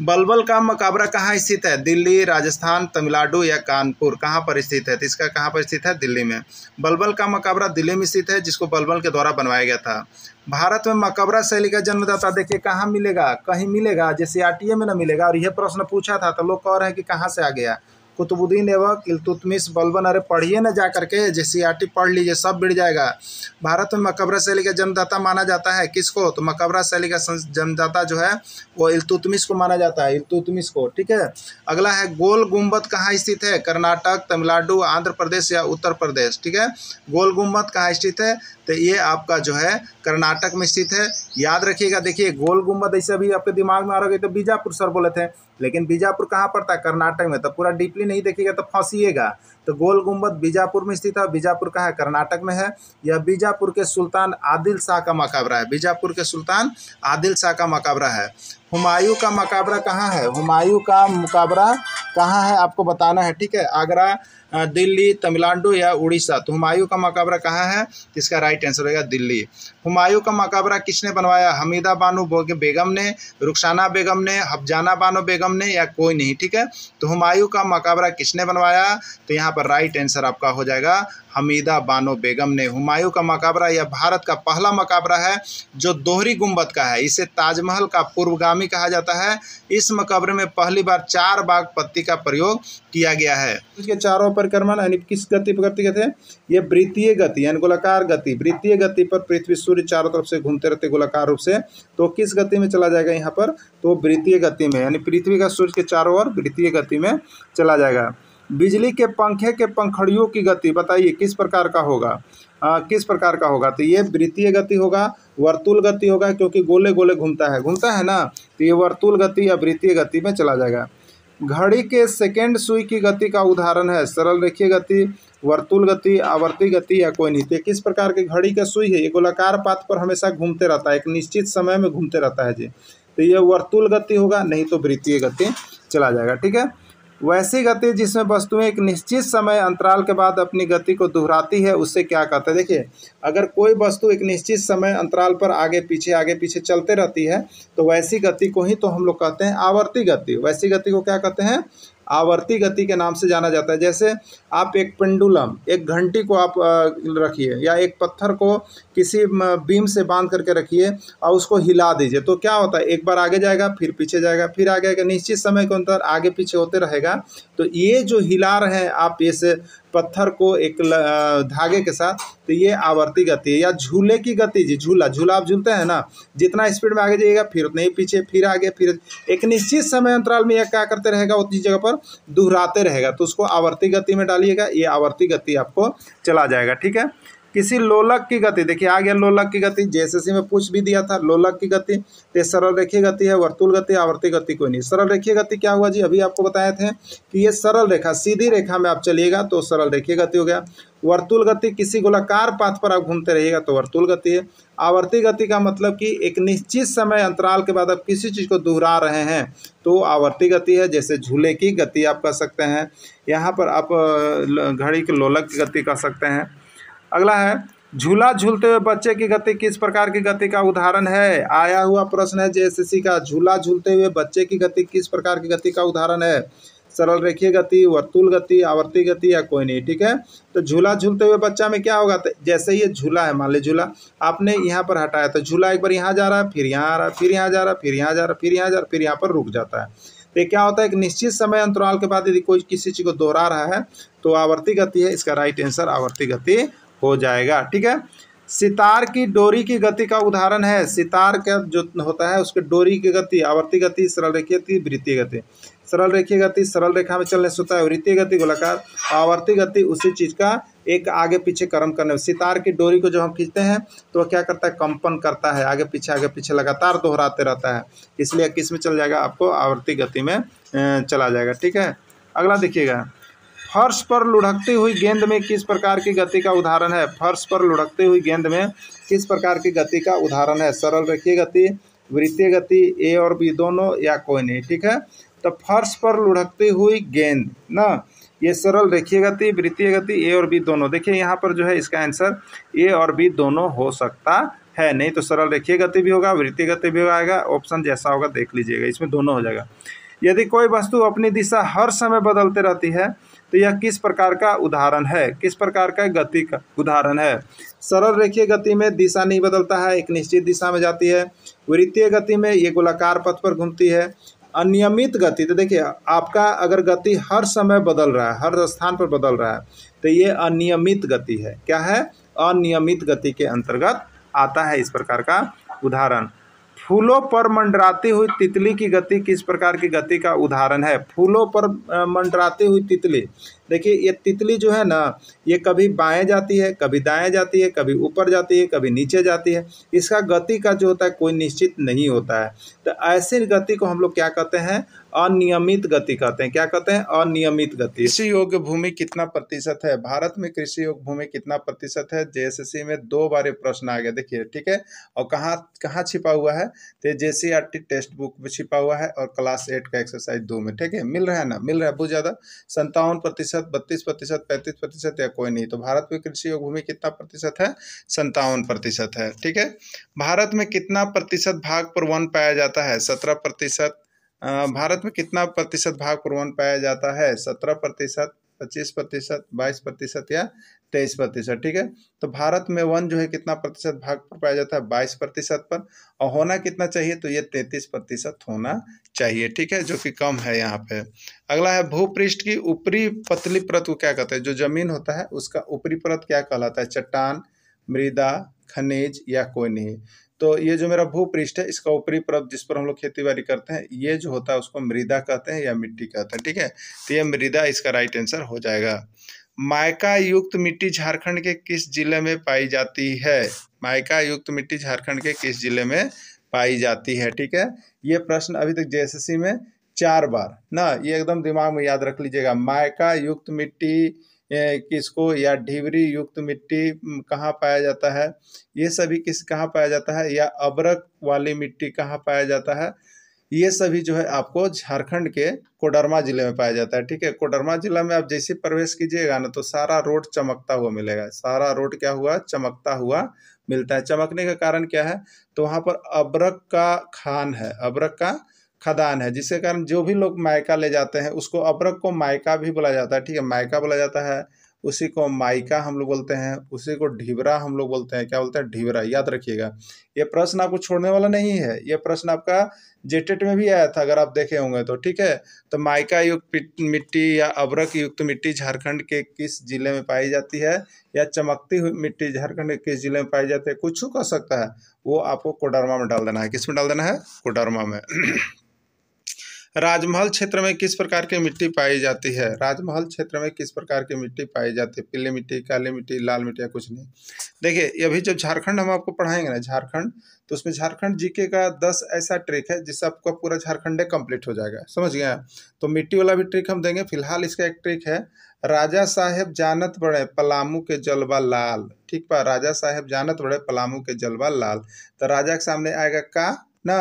Speaker 1: बलबल का मकाबरा कहाँ स्थित है दिल्ली राजस्थान तमिलनाडु या कानपुर कहाँ पर स्थित है तो इसका कहाँ पर स्थित है दिल्ली में बलबल का मकाबरा दिल्ली में स्थित है जिसको बलबल के द्वारा बनवाया गया था भारत में मकबरा शैली का जन्मदाता देखिए कहाँ मिलेगा कहीं मिलेगा जैसे आर में ना मिलेगा और यह प्रश्न पूछा था तो लोग कह रहे हैं कि कहाँ से आ गया कुतुबुद्दीन एवं इलतुतमिस बलबन अरे पढ़िए ना जा करके जैसे टी पढ़ लीजिए सब बिड़ जाएगा भारत में मकबरा शैली का जन्मदाता माना जाता है किसको तो मकबरा शैली का जन्मदाता जो है वो इलतुतमिस को माना जाता है इलतुतमिस को ठीक है अगला है गोल गुम्बद कहाँ स्थित है कर्नाटक तमिलनाडु आंध्र प्रदेश या उत्तर प्रदेश ठीक है गोल गुम्बद कहाँ स्थित है तो ये आपका जो है कर्नाटक में स्थित है याद रखिएगा देखिए गोल गुम्बद ऐसे भी आपके दिमाग में आ रहा है तो बीजापुर सर बोले थे लेकिन बीजापुर कहाँ पड़ता है कर्नाटक में तो पूरा डीपली नहीं देखिएगा तो फंसीएगा तो गोल गुम्बद बीजापुर में स्थित है बीजापुर कहाँ है कर्नाटक में है यह बीजापुर के सुल्तान आदिल शाह का मकबरा है बीजापुर के सुल्तान आदिल शाह का मकबरा है हुमायूं का मकबरा कहाँ है हुमायूं का मकबरा कहाँ है आपको बताना है ठीक है आगरा दिल्ली तमिलनाडु या उड़ीसा तो हुमायूं का मकबरा कहाँ है इसका राइट आंसर होगा दिल्ली हुमायूं का मकबरा किसने बनवाया हमीदा बानो बेगम ने रुखसाना बेगम ने हफजाना बानो बेगम ने या कोई नहीं ठीक है तो हुमायूं का मकबरा किसने बनवाया तो यहाँ पर राइट आंसर आपका हो जाएगा हमीदा बानो बेगम ने हुमायूं का मकबरा यह भारत का पहला मकबरा है जो दोहरी गुंबद का है इसे ताजमहल का पूर्वगामी कहा जाता है इस मकबरे में पहली बार चार बाग पत्ती का प्रयोग किया गया है इसके चारों परिक्रमा यानी किस गति पर गति कहते हैं यह वृत्तीय गति यानी गोलाकार गति वृत्तीय गति पर पृथ्वी सूर्य चारों तरफ से घूमते रहते गोलाकार रूप से तो किस गति में चला जाएगा यहाँ पर तो वृत्तीय गति में यानी पृथ्वी का सूर्य के चारों ओर वृत्तीय गति में चला जाएगा बिजली के पंखे के पंखड़ियों की गति बताइए किस प्रकार का होगा आ, किस प्रकार का होगा तो ये वृत्तीय गति होगा वर्तुल गति होगा क्योंकि गोले गोले घूमता है घूमता है ना तो ये वर्तुल गति या वृत्तीय गति में चला जाएगा घड़ी के सेकेंड सुई की गति का उदाहरण है सरल रेखीय गति वर्तुल गति आवर्ती गति या कोई नहीं तो किस प्रकार की घड़ी का सुई है ये गोलाकार पात पर हमेशा घूमते रहता है एक निश्चित समय में घूमते रहता है जी तो ये वर्तुल गति होगा नहीं तो वृत्तीय गति चला जाएगा ठीक है वैसी गति जिसमें वस्तुएं एक निश्चित समय अंतराल के बाद अपनी गति को दोहराती है उससे क्या कहते हैं देखिए अगर कोई वस्तु एक निश्चित समय अंतराल पर आगे पीछे आगे पीछे चलते रहती है तो वैसी गति को ही तो हम लोग कहते हैं आवर्ती गति वैसी गति को क्या कहते हैं आवर्ती गति के नाम से जाना जाता है जैसे आप एक पेंडुलम एक घंटी को आप रखिए या एक पत्थर को किसी बीम से बांध करके रखिए और उसको हिला दीजिए तो क्या होता है एक बार आगे जाएगा फिर पीछे जाएगा फिर आगे जाएगा निश्चित समय के अंतर आगे पीछे होते रहेगा तो ये जो हिला रहे हैं आप इस पत्थर को एक धागे के साथ तो ये आवर्ती गति है या झूले की गति जी झूला झूला आप झूलते हैं ना जितना स्पीड में आगे जाइएगा फिर उतने ही पीछे फिर आगे फिर एक निश्चित समय अंतराल में यह क्या करते रहेगा उतनी जगह पर दोहराते रहेगा तो उसको आवर्ती गति में डालिएगा ये आवर्ती गति आपको चला जाएगा ठीक है किसी लोलक की गति देखिए आ गया लोलक की गति जैसे में पूछ भी दिया था लोलक की गति तो सरल रेखीय गति है वर्तुल गति आवर्ती गति कोई नहीं सरल रेखीय गति क्या हुआ जी अभी आपको बताए थे कि ये सरल रेखा सीधी रेखा में आप चलिएगा तो सरल रेखीय गति हो गया वर्तुल गति किसी गोलाकार पाथ पर आप घूमते रहिएगा तो वर्तुल गति है आवर्ती गति का मतलब कि एक निश्चित समय अंतराल के बाद आप किसी चीज़ को दोहरा रहे हैं तो आवर्ती गति है जैसे झूले की गति आप कह सकते हैं यहाँ पर आप घड़ी के लोलक की गति कह सकते हैं अगला है झूला झूलते हुए बच्चे की गति किस प्रकार की गति का उदाहरण है आया हुआ प्रश्न है जेएससी का झूला झूलते हुए बच्चे की गति किस प्रकार की गति का उदाहरण है सरल रेखीय गति वर्तुल गति आवर्ती गति या कोई नहीं ठीक है तो झूला झूलते हुए बच्चा में क्या होगा तो जैसे ये झूला है मान ली झूला आपने यहाँ पर हटाया तो झूला एक बार यहाँ जा रहा है फिर यहाँ आ रहा है फिर यहाँ जा रहा है फिर यहाँ जा रहा है फिर यहाँ जा रहा है फिर यहाँ पर रुक जाता है तो क्या होता है एक निश्चित समय अंतराल के बाद यदि कोई किसी चीज़ को दोहरा रहा है तो आवर्ती गति है इसका राइट आंसर आवर्ती गति हो जाएगा ठीक है सितार की डोरी की गति का उदाहरण है सितार का जो होता है उसके डोरी की गति आवर्ती गति सरल रेखीय गति वृत्तीय गति सरल रेखीय गति सरल रेखा में चलने से होता है वृत्तीय गति गोलाकार आवर्ती गति उसी चीज़ का एक आगे पीछे कर्म करने सितार की डोरी को जब हम खींचते हैं तो वह क्या करता है कंपन करता है आगे पीछे आगे पीछे लगातार दोहराते रहता है इसलिए किस में चल जाएगा आपको आवर्ती गति में चला जाएगा ठीक है अगला देखिएगा फर्श पर लुढ़कती हुई गेंद में किस प्रकार की गति का उदाहरण है फर्श पर लुढ़कती हुई गेंद में किस प्रकार की गति का उदाहरण है सरल रखिए गति वृत्तीय गति ए और बी दोनों या कोई नहीं ठीक है तो फर्श पर लुढ़कती हुई गेंद ना ये सरल रेखीय गति वृत्तीय गति ए और बी दोनों देखिए यहाँ पर जो है इसका आंसर ए और बी दोनों हो सकता है नहीं तो सरल रेखीय गति भी होगा वृत्तीय गति भी होगा ऑप्शन जैसा होगा देख लीजिएगा इसमें दोनों हो जाएगा यदि कोई वस्तु अपनी दिशा हर समय बदलते रहती है तो यह किस प्रकार का उदाहरण है किस प्रकार का गति का उदाहरण है सरल रेखीय गति में दिशा नहीं बदलता है एक निश्चित दिशा में जाती है वृत्तीय गति में ये गोलाकार पथ पर घूमती है अनियमित गति तो देखिए आपका अगर गति हर समय बदल रहा है हर स्थान पर बदल रहा है तो ये अनियमित गति है क्या है अनियमित गति के अंतर्गत आता है इस प्रकार का उदाहरण फूलों पर मंडराती हुई तितली की गति किस प्रकार की गति का उदाहरण है फूलों पर मंडराती हुई तितली देखिए ये तितली जो है ना ये कभी बाएं जाती है कभी दाएं जाती है कभी ऊपर जाती है कभी नीचे जाती है इसका गति का जो होता है कोई निश्चित नहीं होता है तो ऐसी गति को हम लोग क्या कहते हैं अनियमित गति कहते हैं क्या कहते हैं अनियमित गति कृषि योग्य भूमि कितना प्रतिशत है भारत में कृषि योग्य भूमि कितना प्रतिशत है जेएससी में दो बार प्रश्न आ गया देखिए ठीक है और कहाँ कहाँ छिपा हुआ है तो जे टेस्ट बुक में छिपा हुआ है और क्लास एट का एक्सरसाइज दो में ठीक है मिल रहा है ना मिल रहा है बहुत ज़्यादा संतावन प्रतिशत बत्तीस प्रतिशत पैंतीस प्रतिशत या कोई नहीं तो भारत में कृषि योग्य भूमि कितना प्रतिशत है संतावन प्रतिशत है ठीक है भारत में कितना प्रतिशत भाग पर वन पाया जाता है सत्रह प्रतिशत भारत में कितना प्रतिशत भाग पूर्वन पाया जाता है सत्रह प्रतिशत पच्चीस प्रतिशत बाईस प्रतिशत या तेईस प्रतिशत ठीक है तो भारत में वन जो है कितना प्रतिशत भाग पर पाया जाता है बाईस प्रतिशत पर और होना कितना चाहिए तो ये तैंतीस प्रतिशत होना चाहिए ठीक है जो कि कम है यहाँ पे अगला है भूपृष्ठ की ऊपरी पतली परत को क्या कहते हैं जो जमीन होता है उसका ऊपरी परत क्या कहलाता है चट्टान मृदा खनिज या कोई नहीं तो ये जो मेरा भूपृष्ठ है इसका ऊपरी परत जिस पर हम लोग खेती बाड़ी करते हैं ये जो होता है उसको मृदा कहते हैं या मिट्टी कहते हैं ठीक है तो ये मृदा इसका राइट आंसर हो जाएगा मायका युक्त मिट्टी झारखंड के किस जिले में पाई जाती है मायका युक्त मिट्टी झारखंड के किस जिले में पाई जाती है ठीक है ये प्रश्न अभी तक जेएसएससी में चार बार ना ये एकदम दिमाग में याद रख लीजिएगा मायका युक्त मिट्टी किसको या ढीवरी युक्त मिट्टी कहाँ पाया जाता है ये सभी किस कहाँ पाया जाता है या अबरक वाली मिट्टी कहाँ पाया जाता है ये सभी जो है आपको झारखंड के कोडरमा जिले में पाया जाता है ठीक है कोडरमा जिला में आप जैसे प्रवेश कीजिएगा ना तो सारा रोड चमकता हुआ मिलेगा सारा रोड क्या हुआ चमकता हुआ मिलता है चमकने का कारण क्या है तो वहाँ पर अबरक का खान है अबरक का खदान है जिसके कारण जो भी लोग मायका ले जाते हैं उसको अबरक को मायका भी बोला जाता है ठीक है मायका बोला जाता है उसी को माइका हम लोग बोलते हैं उसी को ढिबरा हम लोग बोलते हैं क्या बोलते हैं ढिबरा याद रखिएगा ये प्रश्न आपको छोड़ने वाला नहीं है ये प्रश्न आपका जेटेट में भी आया था अगर आप देखे होंगे तो ठीक है तो माइका युक्त मिट्टी या अबरक युक्त मिट्टी झारखंड के किस जिले में पाई जाती है या चमकती हुई मिट्टी झारखंड के किस जिले में पाई जाती है कुछ कह सकता है वो आपको कोडरमा में डाल देना है किस में डाल देना है कोडरमा में राजमहल क्षेत्र में किस प्रकार की मिट्टी पाई जाती है राजमहल क्षेत्र में किस प्रकार की मिट्टी पाई जाती है पीली मिट्टी काली मिट्टी लाल मिट्टी या कुछ नहीं देखिए ये अभी जब झारखंड हम आपको पढ़ाएंगे ना झारखंड तो उसमें झारखंड जीके का दस ऐसा ट्रिक है जिससे आपका पूरा झारखंड कंप्लीट हो जाएगा समझ गया तो मिट्टी वाला भी ट्रिक हम देंगे फिलहाल इसका एक ट्रिक है राजा साहेब जानत बड़े पलामू के जलवा लाल ठीक पा राजा साहेब जानत बड़े पलामू के जलवा लाल तो राजा के सामने आएगा का ना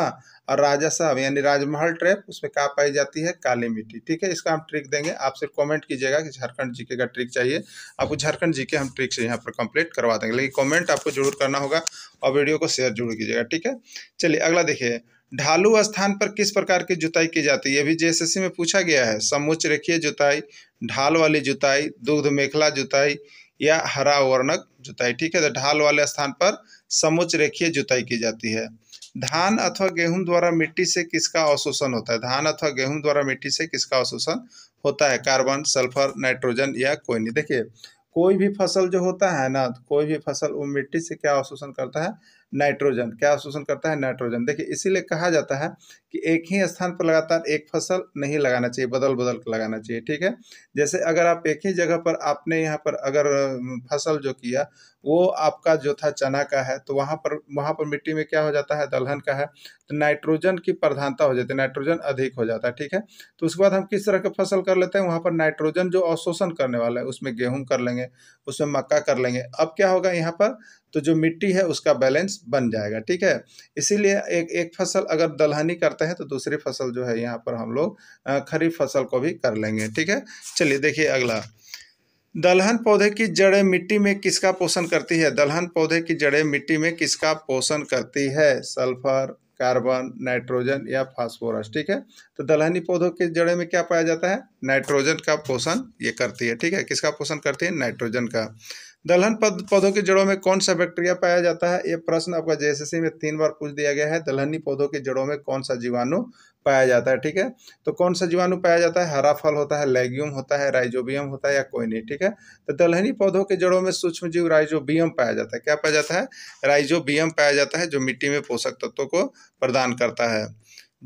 Speaker 1: और राजा साहब यानी राजमहल ट्रैप उसमें कहाँ पाई जाती है काली मिट्टी ठीक है इसका हम ट्रिक देंगे आप सिर्फ कमेंट कीजिएगा कि झारखंड जीके का ट्रिक चाहिए आपको झारखंड जीके हम ट्रिक से यहाँ पर कंप्लीट करवा देंगे लेकिन कमेंट आपको जरूर करना होगा और वीडियो को शेयर जरूर कीजिएगा ठीक है चलिए अगला देखिए ढालू स्थान पर किस प्रकार की जुताई की जाती है ये भी जेएसएससी में पूछा गया है समुच रेखीय जुताई ढाल वाली जुताई दुग्ध मेखला जुताई या हरा वर्णक जुताई ठीक है तो ढाल वाले स्थान पर समुच रेखीय जुताई की जाती है धान अथवा गेहूं द्वारा मिट्टी से किसका अवशोषण होता है धान अथवा गेहूं द्वारा मिट्टी से किसका अवशोषण होता है कार्बन सल्फर नाइट्रोजन या कोई नहीं देखिए कोई भी फसल जो होता है ना कोई भी फसल वो मिट्टी से क्या अवशोषण करता है नाइट्रोजन क्या शोषण करता है नाइट्रोजन देखिए इसीलिए कहा जाता है कि एक ही स्थान पर लगातार एक फसल नहीं लगाना चाहिए बदल बदल कर लगाना चाहिए ठीक है जैसे अगर आप एक ही जगह पर आपने यहाँ पर अगर फसल जो किया वो आपका जो था चना का है तो वहाँ पर वहाँ पर मिट्टी में क्या हो जाता है दलहन का है तो नाइट्रोजन की प्रधानता हो जाती है नाइट्रोजन अधिक हो जाता है ठीक है तो उसके बाद हम किस तरह की फसल कर लेते हैं वहाँ पर नाइट्रोजन जो अवशोषण करने वाला है उसमें गेहूँ कर लेंगे उसमें मक्का कर लेंगे अब क्या होगा यहाँ पर तो जो मिट्टी है उसका बैलेंस बन जाएगा ठीक है इसीलिए एक एक फसल अगर दलहनी करते हैं तो दूसरी फसल जो है यहाँ पर हम लोग खरीफ फसल को भी कर लेंगे ठीक है चलिए देखिए अगला दलहन पौधे की जड़ें मिट्टी में किसका पोषण करती है दलहन पौधे की जड़ें मिट्टी में किसका पोषण करती है सल्फर कार्बन नाइट्रोजन या फास्फोरस ठीक है तो दलहनी पौधों के जड़े में क्या पाया जाता है नाइट्रोजन का पोषण ये करती है ठीक है किसका पोषण करती है नाइट्रोजन का दलहन पौधों के जड़ों में कौन सा बैक्टीरिया पाया जाता है ये प्रश्न आपका जेएसएससी में तीन बार पूछ दिया गया है दलहनी पौधों के जड़ों में कौन सा जीवाणु पाया जाता है ठीक है तो कौन सा जीवाणु पाया जाता है हरा फल होता है लेग्यूम होता है राइजोबियम होता है या कोई नहीं ठीक है तो दलहनी पौधों के जड़ों में सूक्ष्म जीव राइजोबियम पाया जाता है क्या पाया जाता है राइजोबियम पाया जाता है जो मिट्टी में पोषक तत्वों को प्रदान करता है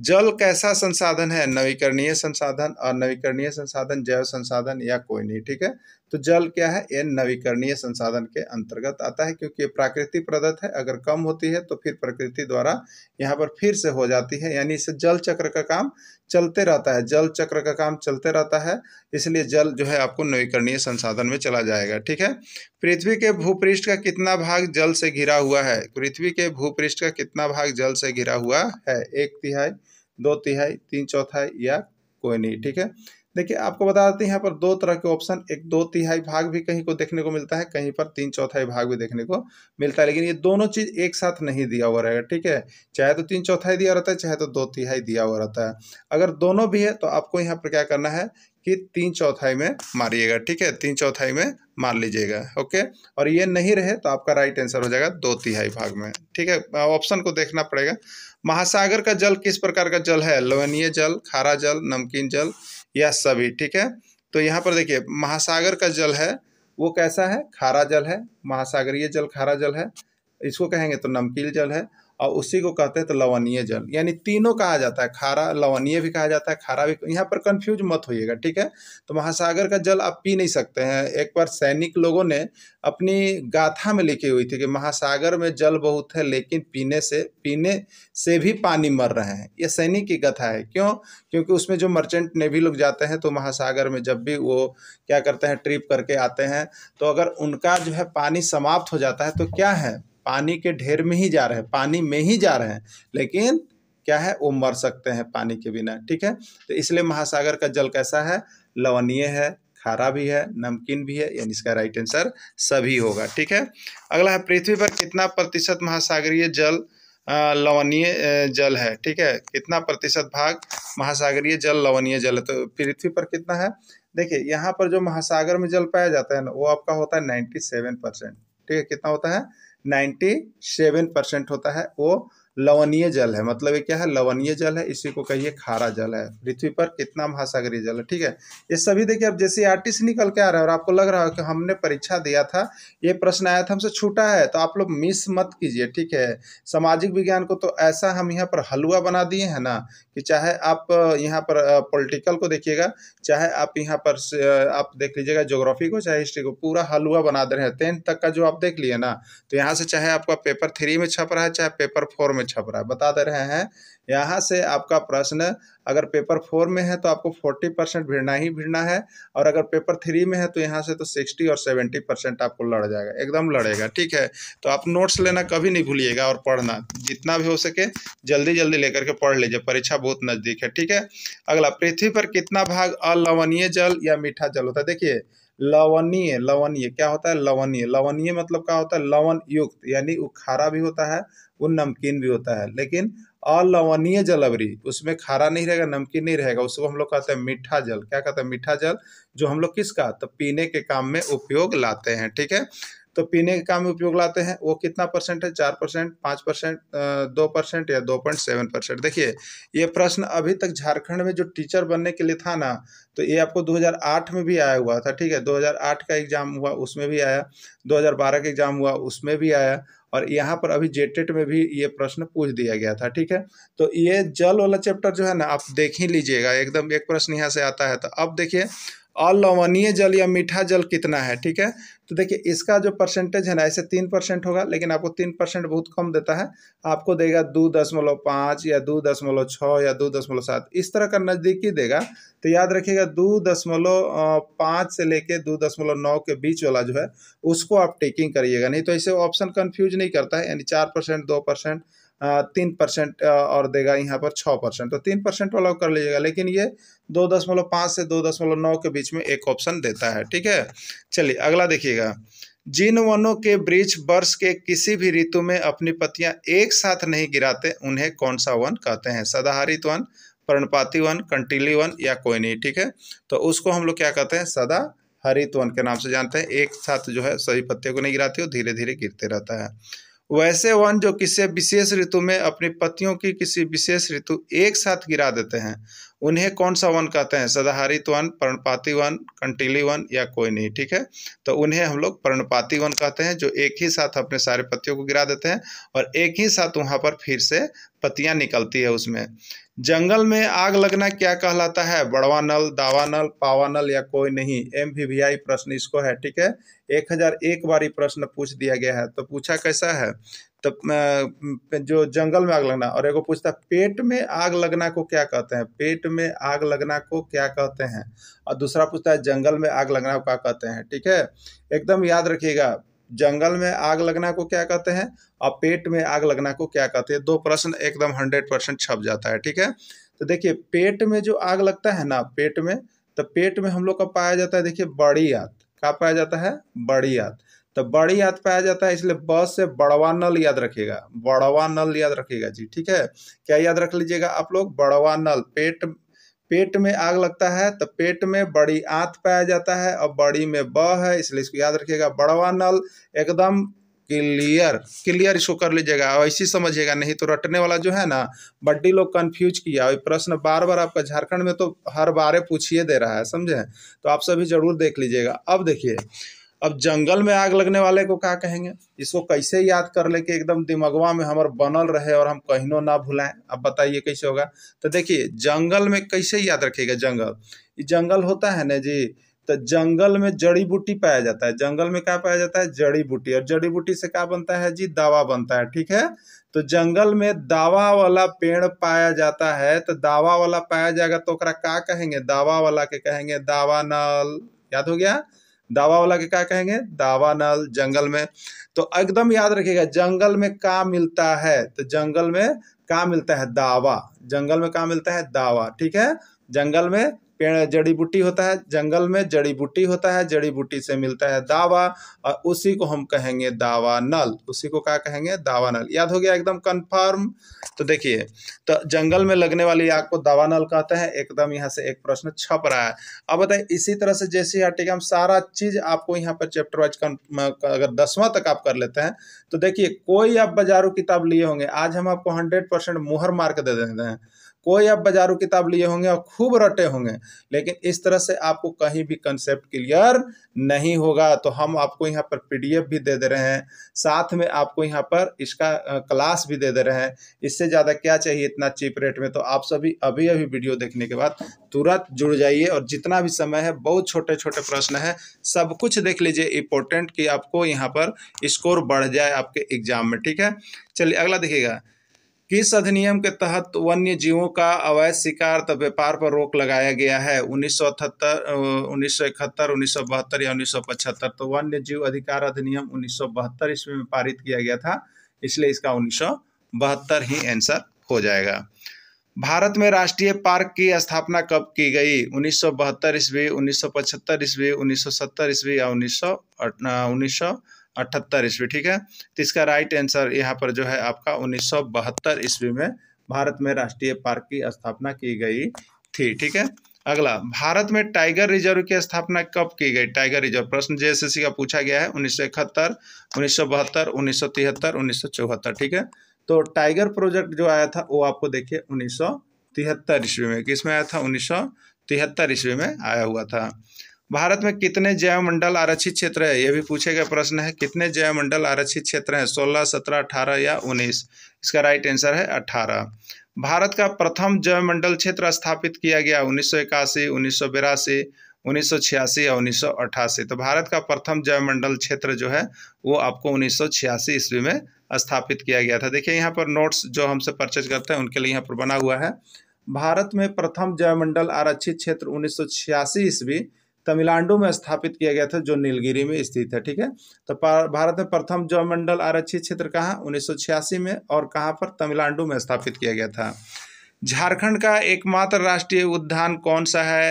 Speaker 1: जल कैसा संसाधन है नवीकरणीय संसाधन और नवीकरणीय संसाधन जैव संसाधन या कोई नहीं ठीक है तो जल क्या है ये नवीकरणीय संसाधन के अंतर्गत आता है क्योंकि ये प्राकृतिक प्रदत्त है अगर कम होती है तो फिर प्रकृति द्वारा यहाँ पर फिर से हो जाती है यानी इसे जल चक्र का काम चलते रहता है जल चक्र का काम चलते रहता है इसलिए जल जो है आपको नवीकरणीय संसाधन में चला जाएगा ठीक है पृथ्वी के भूपृष्ठ का कितना भाग जल से घिरा हुआ है पृथ्वी के भूपृष्ठ का कितना भाग जल से घिरा हुआ है एक तिहाई दो तिहाई तीन चौथाई या कोई नहीं ठीक है देखिए आपको बता देते हैं यहाँ पर दो तरह के ऑप्शन एक दो तिहाई भाग भी कहीं को देखने को मिलता है कहीं पर तीन चौथाई भाग भी देखने को मिलता है लेकिन ये दोनों चीज़ एक साथ नहीं दिया हुआ रहेगा ठीक है चाहे तो तीन चौथाई दिया रहता है चाहे तो दो तिहाई दिया हुआ रहता है अगर दोनों भी है तो आपको यहाँ पर क्या करना है कि तीन चौथाई में मारिएगा ठीक है तीन चौथाई में मार लीजिएगा ओके और ये नहीं रहे तो आपका राइट आंसर हो जाएगा दो तिहाई भाग में ठीक है ऑप्शन को देखना पड़ेगा महासागर का जल किस प्रकार का जल है लवणीय जल खारा जल नमकीन जल या सभी ठीक है तो यहाँ पर देखिए महासागर का जल है वो कैसा है खारा जल है महासागरीय जल खारा जल है इसको कहेंगे तो नमकीन जल है और उसी को कहते हैं तो लवणीय जल यानी तीनों कहा जाता है खारा लवणीय भी कहा जाता है खारा भी यहाँ पर कंफ्यूज मत होइएगा ठीक है तो महासागर का जल आप पी नहीं सकते हैं एक बार सैनिक लोगों ने अपनी गाथा में लिखी हुई थी कि महासागर में जल बहुत है लेकिन पीने से पीने से भी पानी मर रहे हैं यह सैनिक की गाथा है क्यों क्योंकि उसमें जो मर्चेंट नेवी लोग जाते हैं तो महासागर में जब भी वो क्या करते हैं ट्रिप करके आते हैं तो अगर उनका जो है पानी समाप्त हो जाता है तो क्या है पानी के ढेर में ही जा रहे हैं पानी में ही जा रहे हैं लेकिन क्या है वो मर सकते हैं पानी के बिना ठीक है तो इसलिए महासागर का जल कैसा है लवणीय है खारा भी है नमकीन भी है यानी इसका राइट आंसर सभी होगा ठीक है अगला है पृथ्वी पर कितना प्रतिशत महासागरीय जल लवणीय जल है ठीक है कितना प्रतिशत भाग महासागरीय जल लवणीय जल है तो पृथ्वी पर कितना है देखिए यहाँ पर जो महासागर में जल पाया जाता है ना वो आपका होता है नाइन्टी सेवन परसेंट ठीक है कितना होता है 97 परसेंट होता है वो लवणीय जल है मतलब ये क्या है लवणीय जल है इसी को कहिए खारा जल है पृथ्वी पर कितना महासागरीय जल है ठीक है ये सभी देखिए अब जैसे आर्टिस्ट निकल के आ रहा है और आपको लग रहा है कि हमने परीक्षा दिया था ये प्रश्न आया था हमसे छूटा है तो आप लोग मिस मत कीजिए ठीक है सामाजिक विज्ञान को तो ऐसा हम यहाँ पर हलवा बना दिए हैं ना कि चाहे आप यहाँ पर पोलिटिकल को देखिएगा चाहे आप यहाँ पर आप देख लीजिएगा जोग्राफी को चाहे हिस्ट्री को पूरा हलवा बना दे रहे हैं टेंथ तक का जो आप देख लिए ना तो यहाँ से चाहे आपका पेपर थ्री में छप रहा है चाहे पेपर फोर में छप रहा है बताते रहे हैं यहाँ से आपका प्रश्न अगर पेपर फोर में है तो आपको फोर्टी परसेंट भिड़ना ही भिड़ना है और अगर पेपर थ्री में है तो यहाँ से तो सिक्सटी और सेवेंटी परसेंट आपको लड़ जाएगा एकदम लड़ेगा ठीक है तो आप नोट्स लेना कभी नहीं भूलिएगा और पढ़ना जितना भी हो सके जल्दी जल्दी लेकर के पढ़ लीजिए परीक्षा बहुत नज़दीक है ठीक है अगला पृथ्वी पर कितना भाग अलवणीय जल या मीठा जल होता है देखिए लवणीय लवणीय क्या होता है लवणीय लवणीय मतलब क्या होता है लवण युक्त यानी वो खारा भी होता है वो नमकीन भी होता है लेकिन अलवणीय जलवरी उसमें खारा नहीं रहेगा नमकीन नहीं रहेगा उसको हम लोग कहते हैं मीठा जल क्या कहते हैं मीठा जल जो हम लोग किसका तो पीने के काम में उपयोग लाते हैं ठीक है तो पीने के काम में उपयोग लाते हैं वो कितना परसेंट है चार परसेंट पाँच परसेंट दो परसेंट या दो पॉइंट सेवन परसेंट देखिए ये प्रश्न अभी तक झारखंड में जो टीचर बनने के लिए था ना तो ये आपको 2008 में भी आया हुआ था ठीक है 2008 का एग्ज़ाम हुआ उसमें भी आया 2012 का एग्ज़ाम हुआ उसमें भी आया और यहाँ पर अभी जेटेट में भी ये प्रश्न पूछ दिया गया था ठीक है तो ये जल वाला चैप्टर जो है ना आप देख ही लीजिएगा एकदम एक प्रश्न यहाँ से आता है तो अब देखिए अलवणीय जल या मीठा जल कितना है ठीक है तो देखिए इसका जो परसेंटेज है ना ऐसे तीन परसेंट होगा लेकिन आपको तीन परसेंट बहुत कम देता है आपको देगा दो दशमलव पाँच या दो दशमलव छः या दो दशमलव सात इस तरह का नज़दीकी देगा तो याद रखिएगा दो दशमलव पाँच से लेके दो दशमलव नौ के बीच वाला जो है उसको आप टेकिंग करिएगा नहीं तो ऐसे ऑप्शन कन्फ्यूज नहीं करता है यानी चार परसेंट दो परसेंट तीन परसेंट और देगा यहाँ पर छः परसेंट तो तीन परसेंट वाला कर लीजिएगा लेकिन ये दो दशमलव पाँच से दो दशमलव नौ के बीच में एक ऑप्शन देता है ठीक है चलिए अगला देखिएगा जिन वनों के वृक्ष वर्ष के किसी भी ऋतु में अपनी पत्तियाँ एक साथ नहीं गिराते उन्हें कौन सा वन कहते हैं सदाहरित वन पर्णपाती वन कंटीली वन या कोई नहीं ठीक है तो उसको हम लोग क्या कहते हैं सदा हरित वन के नाम से जानते हैं एक साथ जो है सभी पत्तियों को नहीं गिराती हो धीरे धीरे गिरते रहता है वैसे वन जो किसी विशेष ऋतु में अपनी पत्तियों की किसी विशेष ऋतु एक साथ गिरा देते हैं उन्हें कौन सा वन कहते हैं सदाहरित वन पर्णपाती वन कंटीली वन या कोई नहीं ठीक है तो उन्हें हम लोग पर्णपाती वन कहते हैं जो एक ही साथ अपने सारे पत्तियों को गिरा देते हैं और एक ही साथ वहाँ पर फिर से पत्तियाँ निकलती है उसमें जंगल में आग लगना क्या कहलाता है बड़वा नल दावा नल पावा नल या कोई नहीं एम वी वी आई प्रश्न इसको है ठीक है एक हजार एक बार प्रश्न पूछ दिया गया है तो पूछा कैसा है तो जो जंगल में आग लगना और एगो पूछता पेट में आग लगना को क्या कहते हैं पेट में आग लगना को क्या कहते हैं और दूसरा पूछता है जंगल में आग लगना को क्या कहते हैं ठीक है एकदम याद रखिएगा जंगल में आग लगना को क्या कहते हैं और पेट में आग लगना को क्या कहते हैं दो प्रश्न एकदम हंड्रेड परसेंट छप जाता है ठीक है तो देखिए पेट में जो आग लगता है ना पेट में तो पेट में हम लोग का पाया जाता है देखिए बड़ी आत का पाया जाता है बड़ी आत तो बड़ी याद पाया जाता है इसलिए ब से बड़वा नल याद रखेगा बड़वा नल याद रखेगा जी ठीक है क्या याद रख लीजिएगा आप लोग बड़वा नल पेट पेट में आग लगता है तो पेट में बड़ी आंत पाया जाता है और बड़ी में ब है इसलिए इसको याद रखिएगा बड़वा नल एकदम क्लियर क्लियर इसको कर लीजिएगा और ऐसी समझिएगा नहीं तो रटने वाला जो है ना बड्डी लोग कंफ्यूज किया और प्रश्न बार बार आपका झारखंड में तो हर बारे पूछिए दे रहा है समझे तो आप सभी जरूर देख लीजिएगा अब देखिए अब जंगल में आग लगने वाले को क्या कहेंगे इसको कैसे याद कर ले कि एकदम दिमगवा में हमार बनल रहे और हम कहीं ना भुलाएं अब बताइए कैसे होगा तो देखिए जंगल में कैसे याद रखेगा जंगल जंगल होता है ना जी तो जंगल में जड़ी बूटी पाया जाता है जंगल में क्या पाया जाता है जड़ी बूटी और जड़ी बूटी से क्या बनता है जी दावा बनता है ठीक है तो जंगल में दावा वाला पेड़ पाया जाता है तो दावा वाला पाया जाएगा तो क्या कहेंगे दावा वाला के कहेंगे दावा नल याद हो गया दावा वाला के क्या कहेंगे दावा नल जंगल में तो एकदम याद रखिएगा जंगल में का मिलता है तो जंगल में का मिलता है दावा जंगल में का मिलता है दावा ठीक है जंगल में पेड़ जड़ी बूटी होता है जंगल में जड़ी बूटी होता है जड़ी बूटी से मिलता है दावा और उसी को हम कहेंगे दावा नल उसी को क्या कहेंगे दावा नल याद हो गया एकदम कन्फर्म तो देखिए तो जंगल में लगने वाली आग को दावा नल कहते हैं एकदम यहाँ से एक प्रश्न छप रहा है अब बताइए इसी तरह से जैसे हटेगा हम सारा चीज़ आपको यहाँ पर चैप्टर वाइज अगर दसवां तक आप कर लेते हैं तो देखिए कोई आप बाजारों किताब लिए होंगे आज हम आपको हंड्रेड परसेंट मुहर मार्क दे देते हैं कोई आप बाजारों किताब लिए होंगे और खूब रटे होंगे लेकिन इस तरह से आपको कहीं भी कंसेप्ट क्लियर नहीं होगा तो हम आपको यहाँ पर पी भी दे दे रहे हैं साथ में आपको यहाँ पर इसका क्लास भी दे दे रहे हैं इससे ज़्यादा क्या चाहिए इतना चीप रेट में तो आप सभी अभी अभी वीडियो देखने के बाद तुरंत जुड़ जाइए और जितना भी समय है बहुत छोटे छोटे प्रश्न है सब कुछ देख लीजिए इम्पोर्टेंट कि आपको यहाँ पर स्कोर बढ़ जाए आपके एग्जाम में ठीक है चलिए अगला देखिएगा किस अधिनियम के तहत वन्य जीवों का अवैध शिकार तथा व्यापार पर रोक लगाया गया है उन्नीस सौ अठहत्तर उन्नीस सौ इकहत्तर उन्नीस सौ बहत्तर या उन्नीस सौ पचहत्तर तो वन्य जीव अधिकार अधिनियम उन्नीस सौ बहत्तर ईस्वी में पारित किया गया था इसलिए इसका उन्नीस सौ बहत्तर ही आंसर हो जाएगा भारत में राष्ट्रीय पार्क की स्थापना कब की गई उन्नीस सौ बहत्तर ईस्वी उन्नीस सौ पचहत्तर ईस्वी उन्नीस सौ सत्तर ईस्वी या उन्नीस सौ उन्नीस सौ अठहत्तर ईस्वी ठीक है तो इसका राइट आंसर यहाँ पर जो है आपका उन्नीस सौ बहत्तर ईस्वी में भारत में राष्ट्रीय पार्क की स्थापना की गई थी ठीक है अगला भारत में टाइगर रिजर्व की स्थापना कब की गई टाइगर रिजर्व प्रश्न जेएसएससी का पूछा गया है उन्नीस सौ इकहत्तर उन्नीस सौ बहत्तर उन्नीस सौ तिहत्तर उन्नीस सौ चौहत्तर ठीक है तो टाइगर प्रोजेक्ट जो आया था वो आपको देखिए उन्नीस सौ तिहत्तर ईस्वी में किसमें आया था उन्नीस सौ तिहत्तर ईस्वी में आया हुआ था भारत में कितने जैवमंडल आरक्षित क्षेत्र है यह भी पूछे गए प्रश्न है कितने जैवमंडल आरक्षित क्षेत्र हैं सोलह सत्रह अठारह या उन्नीस इसका राइट आंसर है अठारह भारत का प्रथम जैवमंडल क्षेत्र स्थापित किया गया उन्नीस सौ इक्यासी उन्नीस सौ बिरासी उन्नीस सौ छियासी या उन्नीस सौ अट्ठासी तो भारत का प्रथम मंडल क्षेत्र जो है वो आपको उन्नीस सौ छियासी ईस्वी में स्थापित किया गया था देखिए यहाँ पर नोट्स जो हमसे परचेज करते हैं उनके लिए यहाँ पर बना हुआ है भारत में प्रथम मंडल आरक्षित क्षेत्र उन्नीस सौ छियासी ईस्वी तमिलनाडु में स्थापित किया गया था जो नीलगिरी में स्थित है ठीक है तो भारत में प्रथम मंडल आरक्षित क्षेत्र कहाँ उन्नीस में और कहाँ पर तमिलनाडु में स्थापित किया गया था झारखंड का एकमात्र राष्ट्रीय उद्यान कौन सा है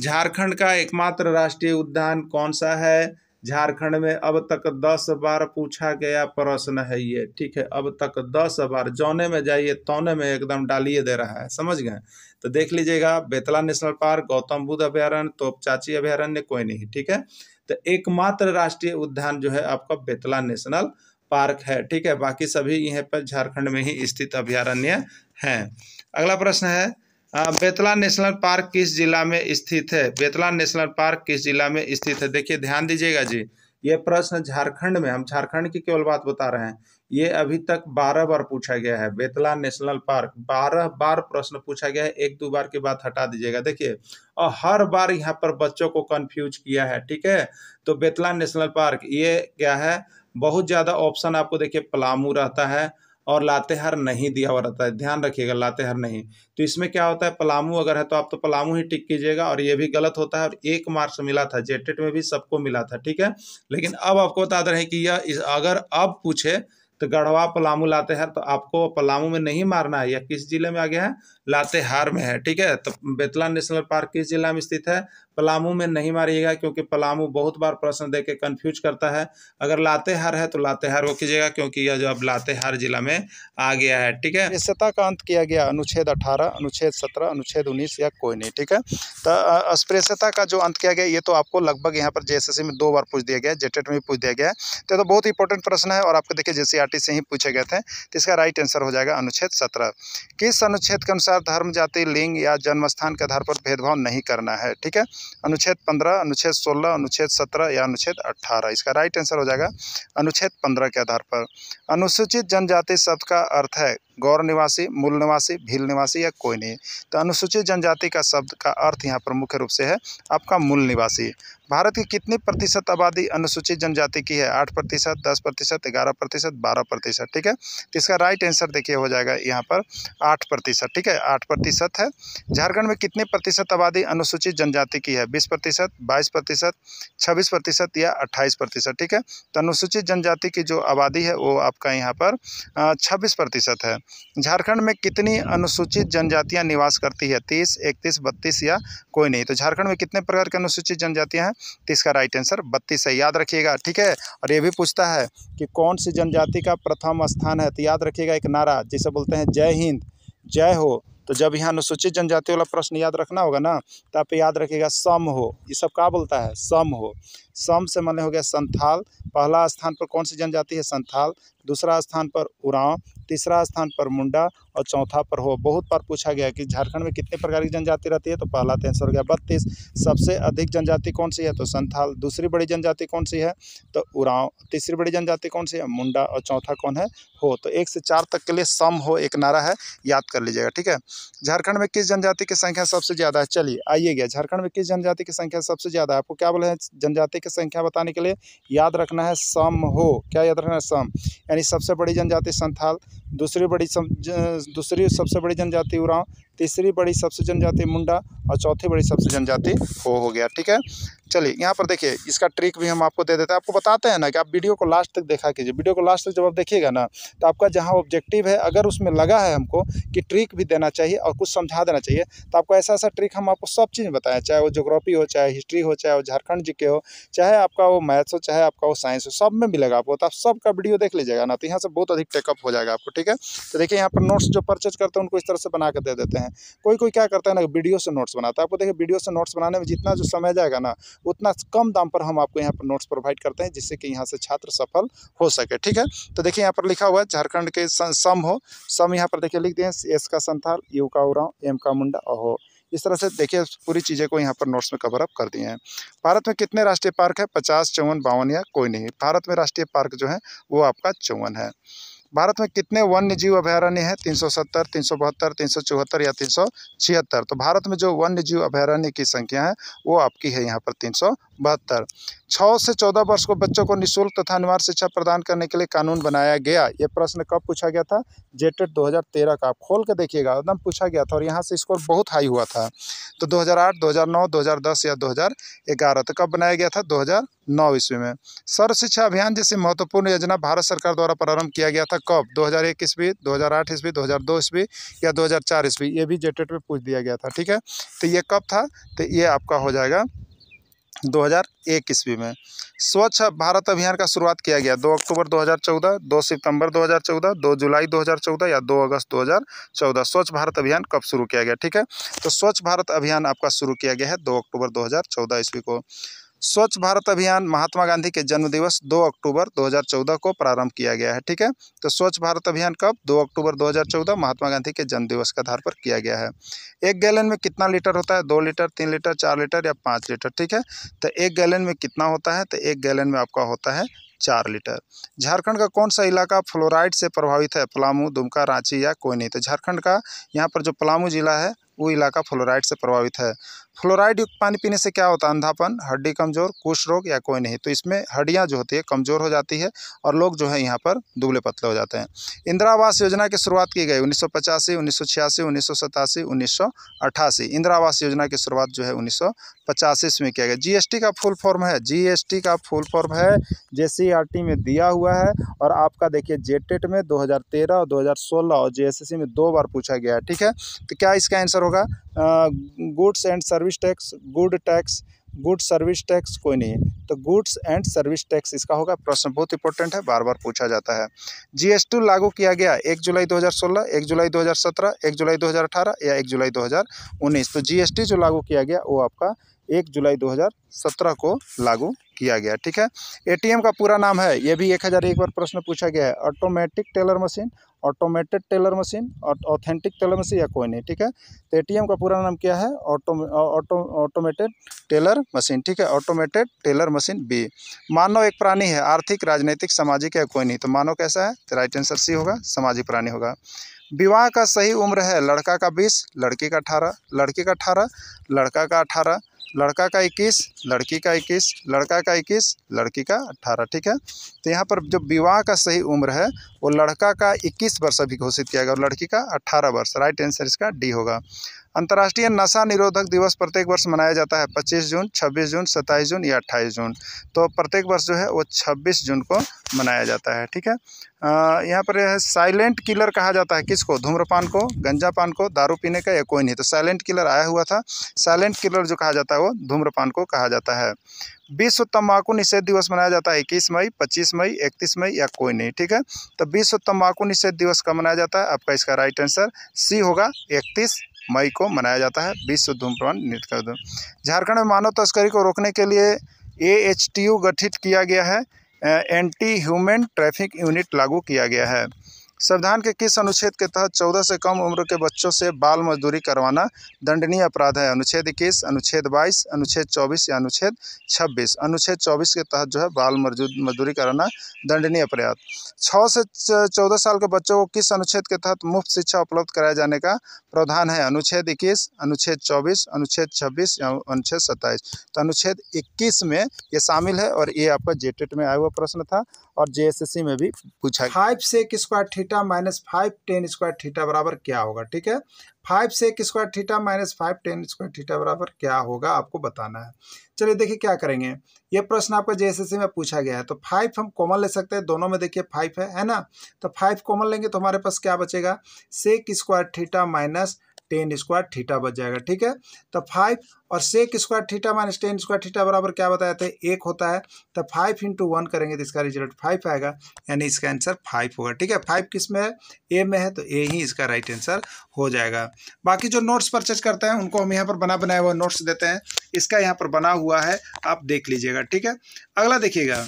Speaker 1: झारखंड का एकमात्र राष्ट्रीय उद्यान कौन सा है झारखंड में अब तक दस बार पूछा गया प्रश्न है ये ठीक है अब तक दस बार जौने में जाइए तोने में एकदम डालिए दे रहा है समझ गए तो देख लीजिएगा बेतला नेशनल पार्क गौतम बुद्ध अभ्यारण्य तोपचाची अभ्यारण्य कोई नहीं ठीक है तो एकमात्र राष्ट्रीय उद्यान जो है आपका बेतला नेशनल पार्क है ठीक है बाकी सभी यहाँ पर झारखंड में ही स्थित अभ्यारण्य हैं अगला प्रश्न है बेतला नेशनल पार्क किस जिला में स्थित है बेतला नेशनल पार्क किस जिला में स्थित है देखिए ध्यान दीजिएगा जी ये प्रश्न झारखंड में हम झारखंड की केवल बात बता रहे हैं ये अभी तक बारह बार पूछा गया है बेतला नेशनल पार्क बारह बार प्रश्न पूछा गया है एक दो बार की बात हटा दीजिएगा देखिए और हर बार यहाँ पर बच्चों को कंफ्यूज किया है ठीक है तो बेतला नेशनल पार्क ये क्या है बहुत ज़्यादा ऑप्शन आपको देखिए पलामू रहता है और लातेहार नहीं दिया हुआ रहता है ध्यान रखिएगा लातेहार नहीं तो इसमें क्या होता है पलामू अगर है तो आप तो पलामू ही टिक कीजिएगा और ये भी गलत होता है और एक मार्क्स मिला था जेटेट में भी सबको मिला था ठीक है लेकिन अब आपको बता दे रहे हैं कि यह अगर अब पूछे तो गढ़वा पलामू लातेहार तो आपको पलामू में नहीं मारना है या किस जिले में आ गया है लातेहार में है ठीक है तो बेतला नेशनल पार्क किस जिला में स्थित है पलामू में नहीं मारिएगा क्योंकि पलामू बहुत बार प्रश्न देके कंफ्यूज कन्फ्यूज करता है अगर लातेहार है तो लातेहार को कीजिएगा क्योंकि यह जो अब लातेहार जिला में आ गया है ठीक है सत्ता का अंत किया गया अनुच्छेद अठारह अनुच्छेद सत्रह अनुच्छेद उन्नीस या कोई नहीं ठीक है तो अस्पृश्यता का जो अंत किया गया ये तो आपको लगभग यहाँ पर जे में दो बार पूछ दिया गया जेटेट में भी पूछ दिया गया तो, तो बहुत इंपॉर्टेंट प्रश्न है और आपको देखिए जे से ही पूछे गए थे तो इसका राइट आंसर हो जाएगा अनुच्छेद सत्रह किस अनुच्छेद के अनुसार अनुसार धर्म जाति लिंग या जन्म स्थान के आधार पर भेदभाव नहीं करना है ठीक है अनुच्छेद पंद्रह अनुच्छेद सोलह अनुच्छेद सत्रह या अनुच्छेद अट्ठारह इसका राइट आंसर हो जाएगा अनुच्छेद पंद्रह के आधार पर अनुसूचित जनजाति शब्द का अर्थ है गौर निवासी मूल निवासी भील निवासी या कोई नहीं तो अनुसूचित जनजाति का शब्द का अर्थ यहाँ पर मुख्य रूप से है आपका मूल निवासी भारत की कितनी प्रतिशत आबादी अनुसूचित जनजाति की है आठ प्रतिशत दस प्रतिशत ग्यारह प्रतिशत बारह प्रतिशत ठीक है तो इसका राइट आंसर देखिए हो जाएगा यहाँ पर आठ प्रतिशत ठीक है आठ प्रतिशत है झारखंड में कितनी प्रतिशत आबादी अनुसूचित जनजाति की है बीस प्रतिशत बाईस प्रतिशत छब्बीस प्रतिशत या अट्ठाईस प्रतिशत ठीक है तो अनुसूचित जनजाति की जो आबादी है वो आपका यहाँ पर छब्बीस प्रतिशत है झारखंड में कितनी अनुसूचित जनजातियाँ निवास करती है तीस इकतीस बत्तीस या कोई नहीं तो झारखंड में कितने प्रकार की अनुसूचित जनजातियाँ हैं तो इसका राइट आंसर बत्तीस है याद रखिएगा ठीक है और ये भी पूछता है कि कौन सी जनजाति का प्रथम स्थान है तो याद रखिएगा एक नारा जिसे बोलते हैं जय हिंद जय हो तो जब यहाँ अनुसूचित जनजाति वाला प्रश्न याद रखना होगा ना तो आप याद रखिएगा सम हो ये सब क्या बोलता है सम हो सम से माने हो गया संथाल पहला स्थान पर कौन सी जनजाति है संथाल दूसरा स्थान पर उरांव तीसरा स्थान पर मुंडा और चौथा पर हो बहुत बार पूछा गया कि झारखंड में कितने प्रकार की जनजाति रहती है तो पहला तो आंसर हो गया बत्तीस सबसे अधिक जनजाति कौन सी है तो संथाल दूसरी बड़ी जनजाति कौन सी है तो उरांव तीसरी बड़ी जनजाति कौन सी है मुंडा और चौथा कौन है हो तो एक से चार तक के लिए सम हो एक नारा है याद कर लीजिएगा ठीक है झारखंड में किस जनजाति की संख्या सबसे ज़्यादा है चलिए आइए गया झारखंड में किस जनजाति की संख्या सबसे ज़्यादा है आपको क्या बोले जनजाति की संख्या बताने के लिए याद रखना है सम हो क्या याद रखना है सम यानी सबसे बड़ी जनजाति संथाल दूसरी बड़ी सम, दूसरी सबसे बड़ी जनजाति उराव तीसरी बड़ी सबसे जनजाति मुंडा और चौथी बड़ी सबसे जनजाति हो हो गया ठीक है चलिए यहाँ पर देखिए इसका ट्रिक भी हम आपको दे देते हैं आपको बताते हैं ना कि आप वीडियो को लास्ट तक देखा कीजिए वीडियो को लास्ट तक जब आप देखिएगा ना तो आपका जहाँ ऑब्जेक्टिव है अगर उसमें लगा है हमको कि ट्रिक भी देना चाहिए और कुछ समझा देना चाहिए तो आपको ऐसा ऐसा ट्रिक हम आपको सब चीज़ बताएं चाहे वो जोग्राफी हो चाहे हिस्ट्री हो चाहे वो झारखंड जी के हो चाहे आपका वो मैथ्स हो चाहे आपका वो साइंस हो सब में मिलेगा आपको तो आप सबका वीडियो देख लीजिएगा ना तो यहाँ से बहुत अधिक टेकअप हो जाएगा आपको ठीक है तो देखिए यहाँ पर नोट्स जो परचेज करते हैं उनको इस तरह से बना के दे देते हैं हैं कोई कोई क्या करता है ना वीडियो से नोट्स बनाता है आपको देखिए वीडियो से नोट्स बनाने में जितना जो समय जाएगा ना उतना कम दाम पर हम आपको यहाँ पर नोट्स प्रोवाइड करते हैं जिससे कि यहाँ से छात्र सफल हो सके ठीक है तो देखिए यहाँ पर लिखा हुआ है झारखंड के सम हो सम यहाँ पर देखिए लिख दें एस का संथाल यू का उराव एम का मुंडा अहो इस तरह से देखिए पूरी चीज़ें को यहाँ पर नोट्स में कवर अप कर दिए हैं भारत में कितने राष्ट्रीय पार्क है पचास चौवन बावन या कोई नहीं भारत में राष्ट्रीय पार्क जो है वो आपका चौवन है भारत में कितने वन्य जीव अभ्यारण्य हैं तीन सौ चौहत्तर या तीन सौ छिहत्तर तो भारत में जो वन्य जीव अभ्यारण्य की संख्या है वो आपकी है यहाँ पर तीन सौ बहत्तर छः से चौदह वर्ष को बच्चों को निःशुल्क तथा अनिवार्य शिक्षा प्रदान करने के लिए कानून बनाया गया ये प्रश्न कब पूछा गया था जेटेड e दो का आप खोल के देखिएगा एकदम पूछा गया था और यहाँ से स्कोर बहुत हाई हुआ था तो दो हज़ार 2010 या 2011 तो कब बनाया गया था दो नौ ईस्वी में सर्व शिक्षा अभियान जैसी महत्वपूर्ण योजना भारत सरकार द्वारा प्रारंभ किया गया था कब 2001 ईस्वी आठ ईस्वी दो ईस्वी या दो हजार चार ईस्वी ये भी जेटेट में पूछ दिया गया था ठीक है तो ये कब था तो ये आपका हो जाएगा 2001 ईस्वी में स्वच्छ भारत अभियान का शुरुआत किया गया 2 अक्टूबर 2014, 2 सितंबर 2014, 2 जुलाई 2014 या 2 अगस्त 2014 स्वच्छ भारत अभियान कब शुरू किया गया ठीक है तो स्वच्छ भारत अभियान आपका शुरू किया गया है 2 अक्टूबर 2014 ईस्वी को स्वच्छ भारत अभियान महात्मा गांधी के जन्म दिवस 2 अक्टूबर 2014 को प्रारंभ किया गया है ठीक है तो स्वच्छ भारत अभियान कब 2 अक्टूबर 2014 महात्मा गांधी के जन्म दिवस के आधार पर किया गया है एक गैलन में कितना लीटर होता है दो लीटर तीन लीटर चार लीटर या पाँच लीटर ठीक है तो एक गैलन में कितना होता है तो एक गैलन में आपका होता है चार लीटर झारखंड का कौन सा इलाका फ्लोराइड से प्रभावित है पलामू दुमका रांची या कोई नहीं तो झारखंड का यहाँ पर जो पलामू जिला है वो इलाका फ्लोराइड से प्रभावित है फ्लोराइड युक्त पानी पीने से क्या होता है अंधापन हड्डी कमज़ोर कुश रोग या कोई नहीं तो इसमें हड्डियाँ जो होती है कमज़ोर हो जाती है और लोग जो है यहाँ पर दुबले पतले हो जाते हैं इंदिरा आवास योजना की शुरुआत की गई उन्नीस सौ पचासी उन्नीस सौ छियासी उन्नीस सौ सतासी उन्नीस सौ अट्ठासी इंदिरा आवास योजना की शुरुआत जो है उन्नीस सौ पचासी में किया गया टी का फुल फॉर्म है टी का फुल फॉर्म है टी में दिया हुआ है और आपका देखिए जेटेट e में 2013 और 2016 और सी में दो बार पूछा गया है ठीक है तो क्या इसका आंसर होगा goods and service service tax good tax good service tax कोई नहीं है तो गुड्स एंड सर्विस टैक्स इसका होगा प्रश्न बहुत इंपॉर्टेंट है बार बार पूछा जाता है जीएसटी लागू किया गया एक जुलाई 2016, एक जुलाई 2017, एक जुलाई 2018 या एक जुलाई 2019 तो जीएसटी जो लागू किया गया वो आपका एक जुलाई 2017 को लागू किया गया ठीक है एटीएम का पूरा नाम है ये भी एक हज़ार एक बार प्रश्न पूछा गया है automatic teller machine automated teller machine और ऑथेंटिक टेलर मशीन या कोई नहीं ठीक है तो ए का पूरा नाम क्या है auto auto automated teller machine ठीक है ऑटोमेटेड टेलर मशीन बी मानव एक प्राणी है आर्थिक राजनीतिक सामाजिक या कोई नहीं तो मानव कैसा है तो राइट आंसर सी होगा सामाजिक प्राणी होगा विवाह का सही उम्र है लड़का का बीस लड़की का अठारह लड़की का अठारह लड़का का अठारह लड़का का इक्कीस लड़की का इक्कीस लड़का का इक्कीस लड़की का अट्ठारह ठीक है तो यहाँ पर जो विवाह का सही उम्र है वो लड़का का इक्कीस वर्ष अभी घोषित किया गया और लड़की का अट्ठारह वर्ष राइट आंसर इसका डी होगा अंतर्राष्ट्रीय नशा निरोधक दिवस प्रत्येक वर्ष मनाया जाता है 25 जून 26 जून 27 जून या 28 जून तो प्रत्येक वर्ष जो है वो 26 जून को मनाया जाता है ठीक है यहाँ पर है साइलेंट किलर कहा जाता है किसको धूम्रपान को गंजापान को दारू पीने का या कोई नहीं तो साइलेंट किलर आया हुआ था साइलेंट किलर जो कहा जाता है वो धूम्रपान को कहा जाता है विश्व तम्बाकू निषेध दिवस मनाया जाता है इक्कीस मई पच्चीस मई इकतीस मई या कोई नहीं ठीक है तो विश्व तम्बाकू निषेध दिवस कब मनाया जाता है आपका इसका राइट आंसर सी होगा इकतीस मई को मनाया जाता है विश्व धूम्रपान निषेध झारखंड में मानव तस्करी को रोकने के लिए ए गठित किया गया है एंटी ह्यूमन ट्रैफिक यूनिट लागू किया गया है संविधान के किस अनुच्छेद के तहत चौदह से कम उम्र के बच्चों से बाल मजदूरी करवाना दंडनीय अपराध है अनुच्छेद इक्कीस अनुच्छेद बाईस अनुच्छेद चौबीस या अनुच्छेद छब्बीस अनुच्छेद चौबीस के तहत जो है बाल मजदूरी कराना दंडनीय अपराध छः से चौदह साल के बच्चों को किस अनुच्छेद के तहत मुफ्त शिक्षा उपलब्ध कराए जाने का प्रावधान है अनुच्छेद इक्कीस अनुच्छेद चौबीस अनुच्छेद छब्बीस या अनुच्छेद सत्ताईस तो अनुच्छेद इक्कीस में ये शामिल है और ये आपका जेटेट में आया हुआ प्रश्न था और जेएसएससी में भी पूछा five sec square theta minus five tan square theta बराबर क्या होगा ठीक है five sec square theta minus five tan square theta बराबर क्या होगा आपको बताना है चलिए देखिए क्या करेंगे ये प्रश्न आपका जेएसएससी में पूछा गया है तो फाइव हम कॉमन ले सकते हैं दोनों में देखिए फाइव है है ना तो फाइव कॉमन लेंगे तो हमारे पास क्या बचेगा sec square theta minus tan square theta बच जाएगा ठीक है तो फाइव और sec square theta minus tan square theta बराबर क्या बताया था एक होता है तो फाइव इंटू वन करेंगे तो इसका रिजल्ट फाइव आएगा यानी इसका आंसर फाइव होगा ठीक है फाइव किस में है ए में है तो ए ही इसका राइट आंसर हो जाएगा बाकी जो नोट्स परचेज करते हैं उनको हम यहाँ पर बना बनाया हुआ नोट्स देते हैं इसका यहाँ पर बना हुआ है आप देख लीजिएगा ठीक है अगला देखिएगा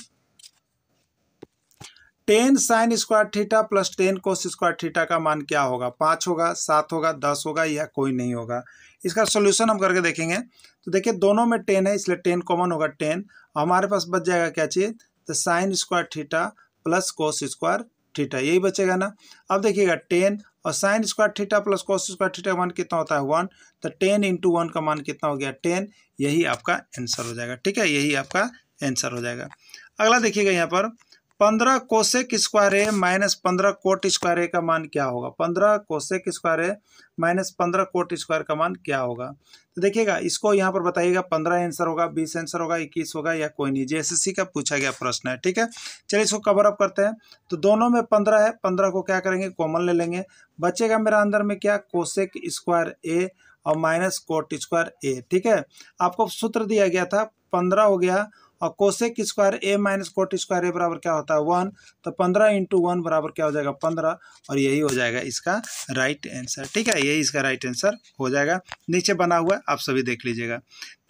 Speaker 1: ten sine square theta plus ten cos square theta का मान क्या होगा पाँच होगा सात होगा दस होगा या कोई नहीं होगा इसका सोल्यूशन हम करके देखेंगे तो देखिए दोनों में टेन है इसलिए टेन कॉमन होगा टेन हमारे पास बच जाएगा क्या चीज तो sine square theta plus cos square theta यही बचेगा ना अब देखिएगा टेन और sine square theta plus cos square theta का मान कितना होता है वन तो टेन इंटू वन का मान कितना हो गया टेन यही आपका आंसर हो जाएगा ठीक है यही आपका आंसर हो जाएगा अगला देखिएगा यहाँ पर पंद्रह कोशेक स्क्वायर ए माइनस पंद्रह कोट स्क्वायर ए का मान क्या होगा पंद्रह कोशेक स्क्वायर ए माइनस पंद्रह कोट स्क्वायर का मान क्या होगा तो देखिएगा इसको यहाँ पर बताइएगा पंद्रह आंसर होगा बीस आंसर होगा इक्कीस होगा या कोई नहीं जेएसएससी का पूछा गया प्रश्न है ठीक है चलिए इसको कवर अप करते हैं तो दोनों में पंद्रह है पंद्रह को क्या करेंगे कॉमन ले लेंगे बचेगा मेरा अंदर में क्या कोशेक स्क्वायर ए और माइनस कोट स्क्वायर ए ठीक है आपको सूत्र दिया गया था पंद्रह हो गया और cosec square A minus cot square A बराबर क्या होता है वन तो पंद्रह इंटू वन बराबर क्या हो जाएगा पंद्रह और यही हो जाएगा इसका राइट आंसर ठीक है यही इसका राइट आंसर हो जाएगा नीचे बना हुआ है आप सभी देख लीजिएगा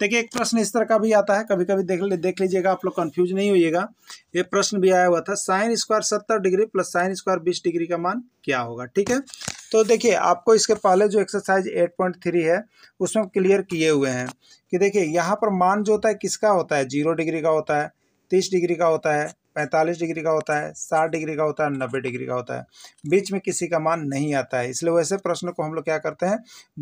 Speaker 1: देखिए एक प्रश्न इस तरह का भी आता है कभी कभी देख देख लीजिएगा आप लोग कन्फ्यूज नहीं होइएगा ये प्रश्न भी आया हुआ था साइन स्क्वायर सत्तर डिग्री प्लस साइन स्क्वायर बीस डिग्री का मान क्या होगा ठीक है तो देखिए आपको इसके पहले जो एक्सरसाइज 8.3 है उसमें क्लियर किए हुए हैं कि देखिए यहाँ पर मान जो होता है किसका होता है जीरो डिग्री का होता है तीस डिग्री का होता है पैंतालीस डिग्री का होता है साठ डिग्री का होता है नब्बे डिग्री का होता है बीच में किसी का मान नहीं आता है इसलिए वैसे प्रश्न को हम लोग क्या करते हैं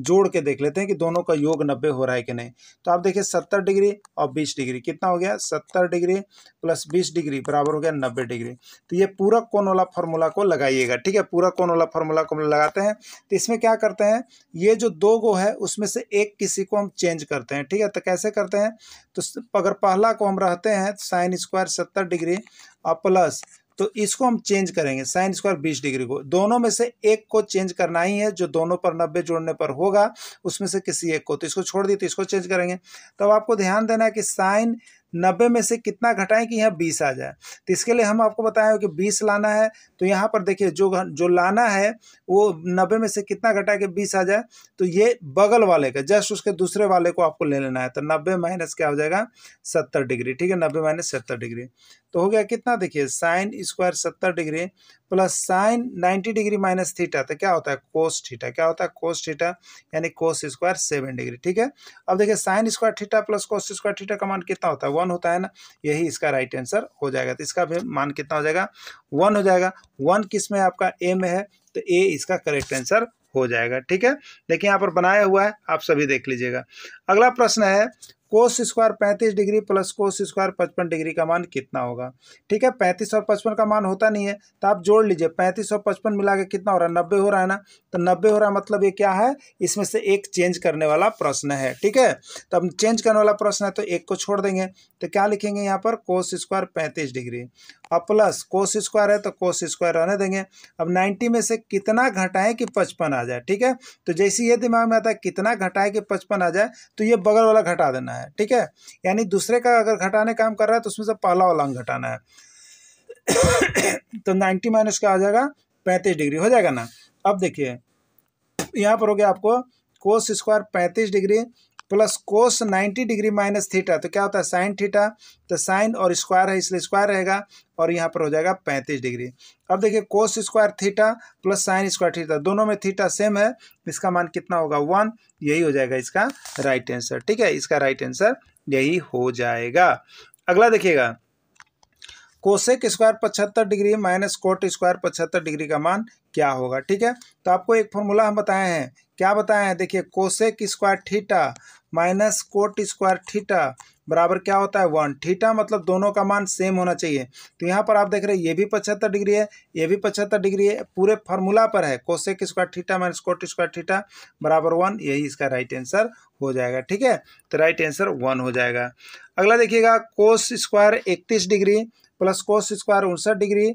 Speaker 1: जोड़ के देख लेते हैं कि दोनों का योग नब्बे हो रहा है कि नहीं तो आप देखिए सत्तर डिग्री और बीस डिग्री कितना हो गया सत्तर डिग्री प्लस बीस डिग्री बराबर हो गया नब्बे डिग्री तो ये पूरा कौन वाला फॉर्मूला को लगाइएगा ठीक है पूरा कौन वाला फॉर्मूला को हम लगाते हैं तो इसमें क्या करते हैं ये जो दो गो है उसमें से एक किसी को हम चेंज करते हैं ठीक है तो कैसे करते हैं तो अगर पहला को हम रहते हैं साइन स्क्वायर सत्तर डिग्री और प्लस तो इसको हम चेंज करेंगे साइन स्क्वायर बीस डिग्री को दोनों में से एक को चेंज करना ही है जो दोनों पर नब्बे जोड़ने पर होगा उसमें से किसी एक को तो इसको छोड़ दी तो इसको चेंज करेंगे तब तो आपको ध्यान देना है कि साइन नब्बे में से कितना घटाएं कि यहाँ बीस आ जाए तो इसके लिए हम आपको बताएं कि बीस लाना है तो यहाँ पर देखिए जो जो लाना है वो नब्बे में से कितना घटा के बीस आ जाए तो ये बगल वाले का जस्ट उसके दूसरे वाले को आपको ले लेना है तो नब्बे माइनस क्या हो जाएगा सत्तर डिग्री ठीक है नब्बे माइनस सत्तर डिग्री तो हो गया कितना देखिए साइन स्क्वायर सत्तर degree plus sine ninety degree minus theta तो क्या होता है कोस थीटा क्या होता है कोस थीटा यानी कोस स्क्वायर सेवन डिग्री ठीक है अब देखिए sine square theta plus cos square theta का मान कितना होता है वन होता है ना यही इसका राइट आंसर हो जाएगा तो इसका भी मान कितना हो जाएगा वन हो जाएगा वन किस में आपका ए में है तो ए इसका करेक्ट आंसर हो जाएगा ठीक है देखिए यहाँ पर बनाया हुआ है आप सभी देख लीजिएगा अगला प्रश्न है कोस स्क्वायर पैंतीस डिग्री प्लस कोस स्क्वायर पचपन डिग्री का मान कितना होगा ठीक है पैंतीस और पचपन का मान होता नहीं है तो आप जोड़ लीजिए पैंतीस और पचपन मिला के कितना हो रहा है नब्बे हो रहा है ना तो नब्बे हो रहा है मतलब ये क्या है इसमें से एक चेंज करने वाला प्रश्न है ठीक है तो अब चेंज करने वाला प्रश्न है तो एक को छोड़ देंगे तो क्या लिखेंगे यहाँ पर कोस स्क्वायर पैंतीस डिग्री अब प्लस कोस स्क्वायर है तो कोस स्क्वायर रहने देंगे अब 90 में से कितना घटाएं कि पचपन आ जाए ठीक है तो जैसे ये दिमाग में आता है कितना घटाएं कि पचपन आ जाए तो ये बगल वाला घटा देना है ठीक है यानी दूसरे का अगर घटाने काम कर रहा है तो उसमें से पहला वाला अंग घटाना है तो नाइन्टी माइनस का आ जाएगा पैंतीस डिग्री हो जाएगा ना अब देखिए यहाँ पर हो गया आपको कोस स्क्वायर पैंतीस degree plus cos 90 degree minus theta तो क्या होता है साइन थीटा तो साइन और स्क्वायर है इसलिए स्क्वायर रहेगा और यहाँ पर हो जाएगा 35 डिग्री अब देखिए cos square theta plus sine square theta दोनों में थीटा सेम है इसका मान कितना होगा वन यही हो जाएगा इसका राइट आंसर ठीक है इसका राइट आंसर यही हो जाएगा अगला देखिएगा कोशेक स्क्वायर पचहत्तर डिग्री माइनस कोट स्क्वायर पचहत्तर डिग्री का मान क्या होगा ठीक है तो आपको एक फॉर्मूला हम बताए हैं क्या बताए हैं देखिए cosec square theta minus cot square theta बराबर क्या होता है वन थीटा मतलब दोनों का मान सेम होना चाहिए तो यहाँ पर आप देख रहे हैं ये भी पचहत्तर डिग्री है ये भी पचहत्तर डिग्री है पूरे फार्मूला पर है cosec square theta minus cot square theta बराबर वन यही इसका राइट आंसर हो जाएगा ठीक है तो राइट आंसर वन हो जाएगा अगला देखिएगा कोस स्क्वायर इकतीस डिग्री प्लस कोस स्क्वायर उनसठ डिग्री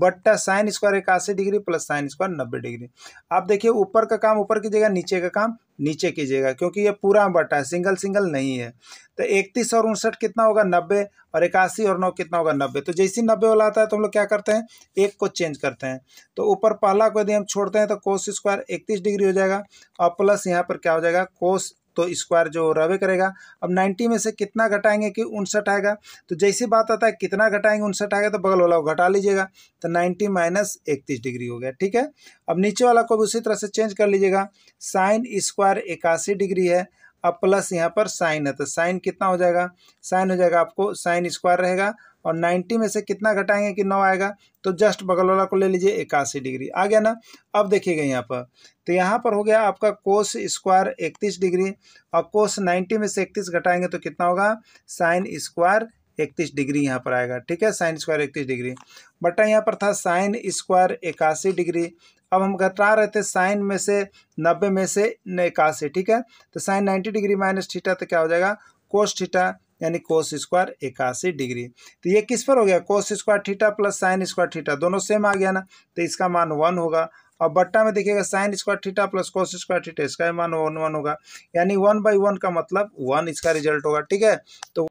Speaker 1: बट्टा साइन स्क्वायर इक्यासी डिग्री प्लस साइन स्क्वायर नब्बे डिग्री आप देखिए ऊपर का काम ऊपर कीजिएगा नीचे का काम नीचे कीजिएगा क्योंकि ये पूरा बट्टा है सिंगल सिंगल नहीं है तो इकतीस और उनसठ कितना होगा नब्बे और इक्यासी और नौ कितना होगा नब्बे तो जैसे ही नब्बे वाला आता है तो हम लोग क्या करते हैं एक को चेंज करते हैं तो ऊपर पहला को यदि हम छोड़ते हैं तो कोस स्क्वायर इकतीस डिग्री हो जाएगा और प्लस यहाँ पर क्या हो जाएगा कोस तो स्क्वायर जो रवे करेगा अब नाइन्टी में से कितना घटाएंगे कि उनसठ आएगा तो जैसी बात आता है कितना घटाएंगे उनसठ आएगा तो बगल वाला को घटा लीजिएगा तो नाइन्टी माइनस इकतीस डिग्री हो गया ठीक है अब नीचे वाला को भी उसी तरह से चेंज कर लीजिएगा साइन स्क्वायर इक्यासी डिग्री है अब प्लस यहाँ पर साइन है तो साइन कितना हो जाएगा साइन हो जाएगा आपको साइन स्क्वायर रहेगा और 90 में से कितना घटाएंगे कि नौ आएगा तो जस्ट बगल वाला को ले लीजिए इक्यासी डिग्री आ गया ना अब देखिएगा यहाँ पर तो यहाँ पर हो गया आपका कोस स्क्वायर इकतीस डिग्री और कोस 90 में से इकतीस घटाएंगे तो कितना होगा साइन स्क्वायर इकतीस डिग्री यहाँ पर आएगा ठीक है साइन स्क्वायर इकतीस डिग्री बटा यहाँ पर था साइन स्क्वायर इक्यासी डिग्री अब हम घटा रहे थे साइन में से नब्बे में से इक्यासी ठीक है तो sine ninety degree minus theta तो क्या हो जाएगा कोस थीटा यानी कोस स्क्वायर इक्यासी डिग्री तो ये किस पर हो गया cos square theta plus sine square theta दोनों सेम आ गया ना तो इसका मान वन होगा और बट्टा में देखिएगा sine square theta plus cos square theta इसका मान वन वन होगा यानी वन बाई वन का मतलब वन इसका रिजल्ट होगा ठीक है तो